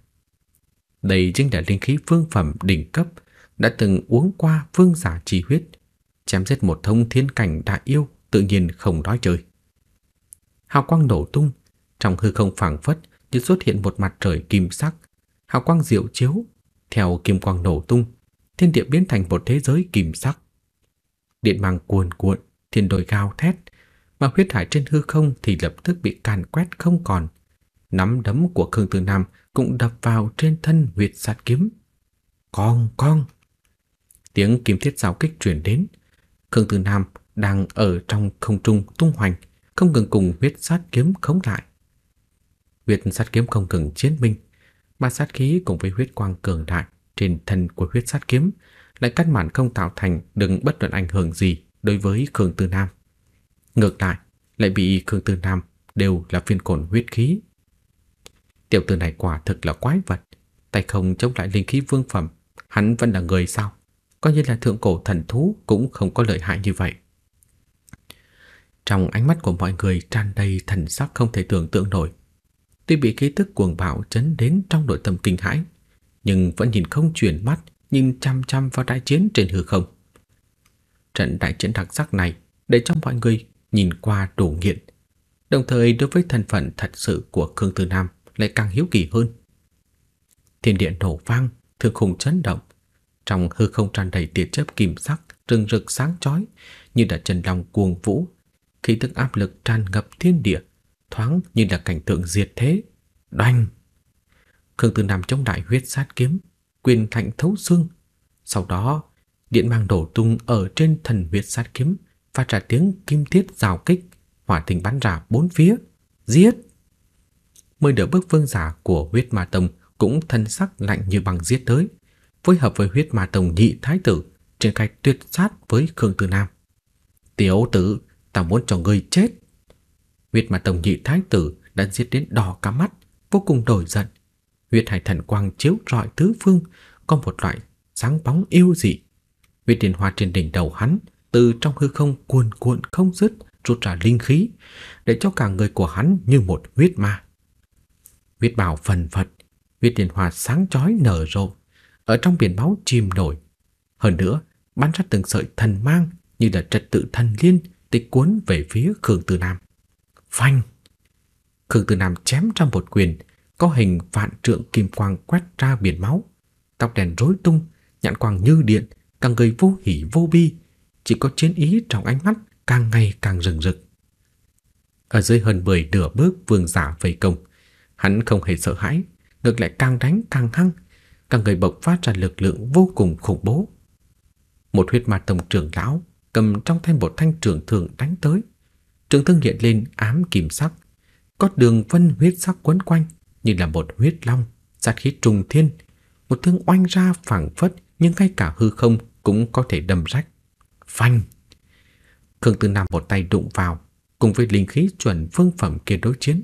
Đây chính là linh khí phương phẩm đỉnh cấp đã từng uống qua phương giả chi huyết, chém giết một thông thiên cảnh đại yêu tự nhiên không nói chơi. Hào quang nổ tung, trong hư không phảng phất như xuất hiện một mặt trời kim sắc hào quang diệu chiếu, theo kim quang nổ tung, thiên địa biến thành một thế giới kim sắc. Điện mang cuồn cuộn, thiên đồi gào thét, mà huyết hải trên hư không thì lập tức bị càn quét không còn. Nắm đấm của Khương Tử Nam cũng đập vào trên thân huyệt sát kiếm. Con con! Tiếng kim thiết giao kích truyền đến. Khương Tử Nam đang ở trong không trung tung hoành, không ngừng cùng huyết sát kiếm khống lại. Huyết sát kiếm không ngừng chiến minh, mà sát khí cùng với huyết quang cường đại trên thân của huyết sát kiếm lại căn bản không tạo thành đừng bất luận ảnh hưởng gì đối với Khương Tư Nam. Ngược lại, lại bị Khương Tư Nam đều là phiên cổn huyết khí. Tiểu tử này quả thực là quái vật, tay không chống lại linh khí vương phẩm, hắn vẫn là người sao? Coi như là thượng cổ thần thú cũng không có lợi hại như vậy. Trong ánh mắt của mọi người tràn đầy thần sắc không thể tưởng tượng nổi. Tuy bị khí tức cuồng bạo chấn đến trong nội tâm kinh hãi, nhưng vẫn nhìn không chuyển mắt, nhìn chăm chăm vào đại chiến trên hư không. Trận đại chiến đặc sắc này để cho mọi người nhìn qua đủ nghiện, đồng thời đối với thân phận thật sự của Khương Tư Nam lại càng hiếu kỳ hơn. Thiên địa nổ vang, thương khung chấn động, trong hư không tràn đầy tia chớp kim sắc rừng rực sáng chói như đã trần lòng cuồng vũ, khí tức áp lực tràn ngập thiên địa thoáng như là cảnh tượng diệt thế. Đoanh! Khương Tư Nam chống đại huyết sát kiếm, quyền thạnh thấu xương. Sau đó, điện mang đổ tung ở trên thần huyết sát kiếm, phát ra tiếng kim thiết rào kích, hỏa thình bắn ra bốn phía. Giết! Mới đỡ bước vương giả của huyết ma tông cũng thân sắc lạnh như bằng giết tới, phối hợp với huyết ma tông nhị thái tử triển khai tuyệt sát với Khương Tư Nam. Tiểu tử, ta muốn cho ngươi chết! Huyết mà tổng nhị thái tử đã giết đến đỏ cả mắt, vô cùng nổi giận. Huyết hải thần quang chiếu rọi tứ phương, có một loại sáng bóng yêu dị. Huyết điện hoa trên đỉnh đầu hắn, từ trong hư không cuồn cuộn không dứt rút ra linh khí, để cho cả người của hắn như một huyết ma. Huyết bào phần phật, huyết điện hoa sáng chói nở rộ, ở trong biển máu chìm nổi. Hơn nữa, bắn ra từng sợi thần mang như là trật tự thần liên tịch cuốn về phía Khương Tử Nam. Phanh! Khương Tư Nam chém ra một quyền, có hình vạn trượng kim quang quét ra biển máu. Tóc đèn rối tung, nhãn quang như điện, càng gây vô hỉ vô bi, chỉ có chiến ý trong ánh mắt càng ngày càng rừng rực. Ở dưới hơn 10 nửa bước vương giả vây công, hắn không hề sợ hãi, ngược lại càng đánh càng hăng, càng người bộc phát ra lực lượng vô cùng khủng bố. Một huyết ma tổng trưởng lão cầm trong tay một thanh trường thường đánh tới trường thương hiện lên ám kim sắc, có đường vân huyết sắc quấn quanh như là một huyết long, sát khí trùng thiên, một thương oanh ra phảng phất nhưng ngay cả hư không cũng có thể đâm rách. Phanh! Khương Tư Nam một tay đụng vào, cùng với linh khí chuẩn phương phẩm kia đối chiến,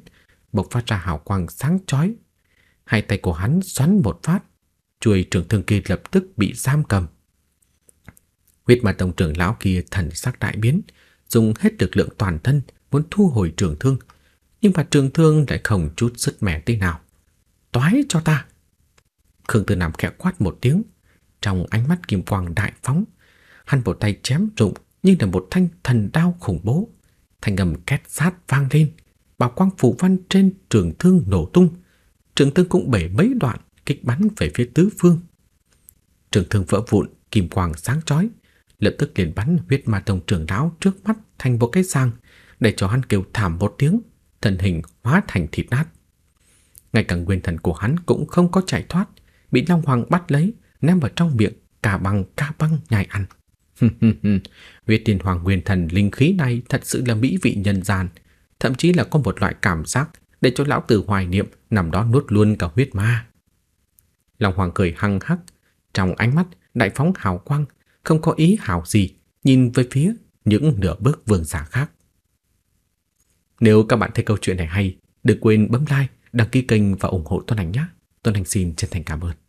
bộc phát ra hào quang sáng chói. Hai tay của hắn xoắn một phát, chuôi trường thương kia lập tức bị giam cầm. Huyết Ma tổng trưởng lão kia thần sắc đại biến, dùng hết lực lượng toàn thân muốn thu hồi trường thương, nhưng mà trường thương lại không chút sức mẻ tí nào. "Toái cho ta!" Khương Tư Nam khẽ quát một tiếng, trong ánh mắt kim quang đại phóng, hắn một tay chém rụng như là một thanh thần đao khủng bố, thanh âm két sát vang lên, bảo quang phủ văn trên trường thương nổ tung, trường thương cũng bể mấy đoạn kích bắn về phía tứ phương. Trường thương vỡ vụn, kim quang sáng chói, lập tức liền bắn huyết ma tông trưởng lão trước mắt thành một cái sang để cho hắn kêu thảm một tiếng, thân hình hóa thành thịt nát. Ngay cả nguyên thần của hắn cũng không có chạy thoát, bị Long Hoàng bắt lấy, ném vào trong miệng, cả bằng ca băng nhai ăn. huyết tiên hoàng nguyên thần linh khí này thật sự là mỹ vị nhân gian, thậm chí là có một loại cảm giác để cho lão tử hoài niệm nằm đó nuốt luôn cả huyết ma. Long Hoàng cười hăng hắc, trong ánh mắt đại phóng hào quang không có ý hảo gì nhìn về phía những nửa bước vương giả khác. Nếu các bạn thấy câu chuyện này hay, đừng quên bấm like, đăng ký kênh và ủng hộ Tuấn Anh nhé. Tuấn Anh xin chân thành cảm ơn.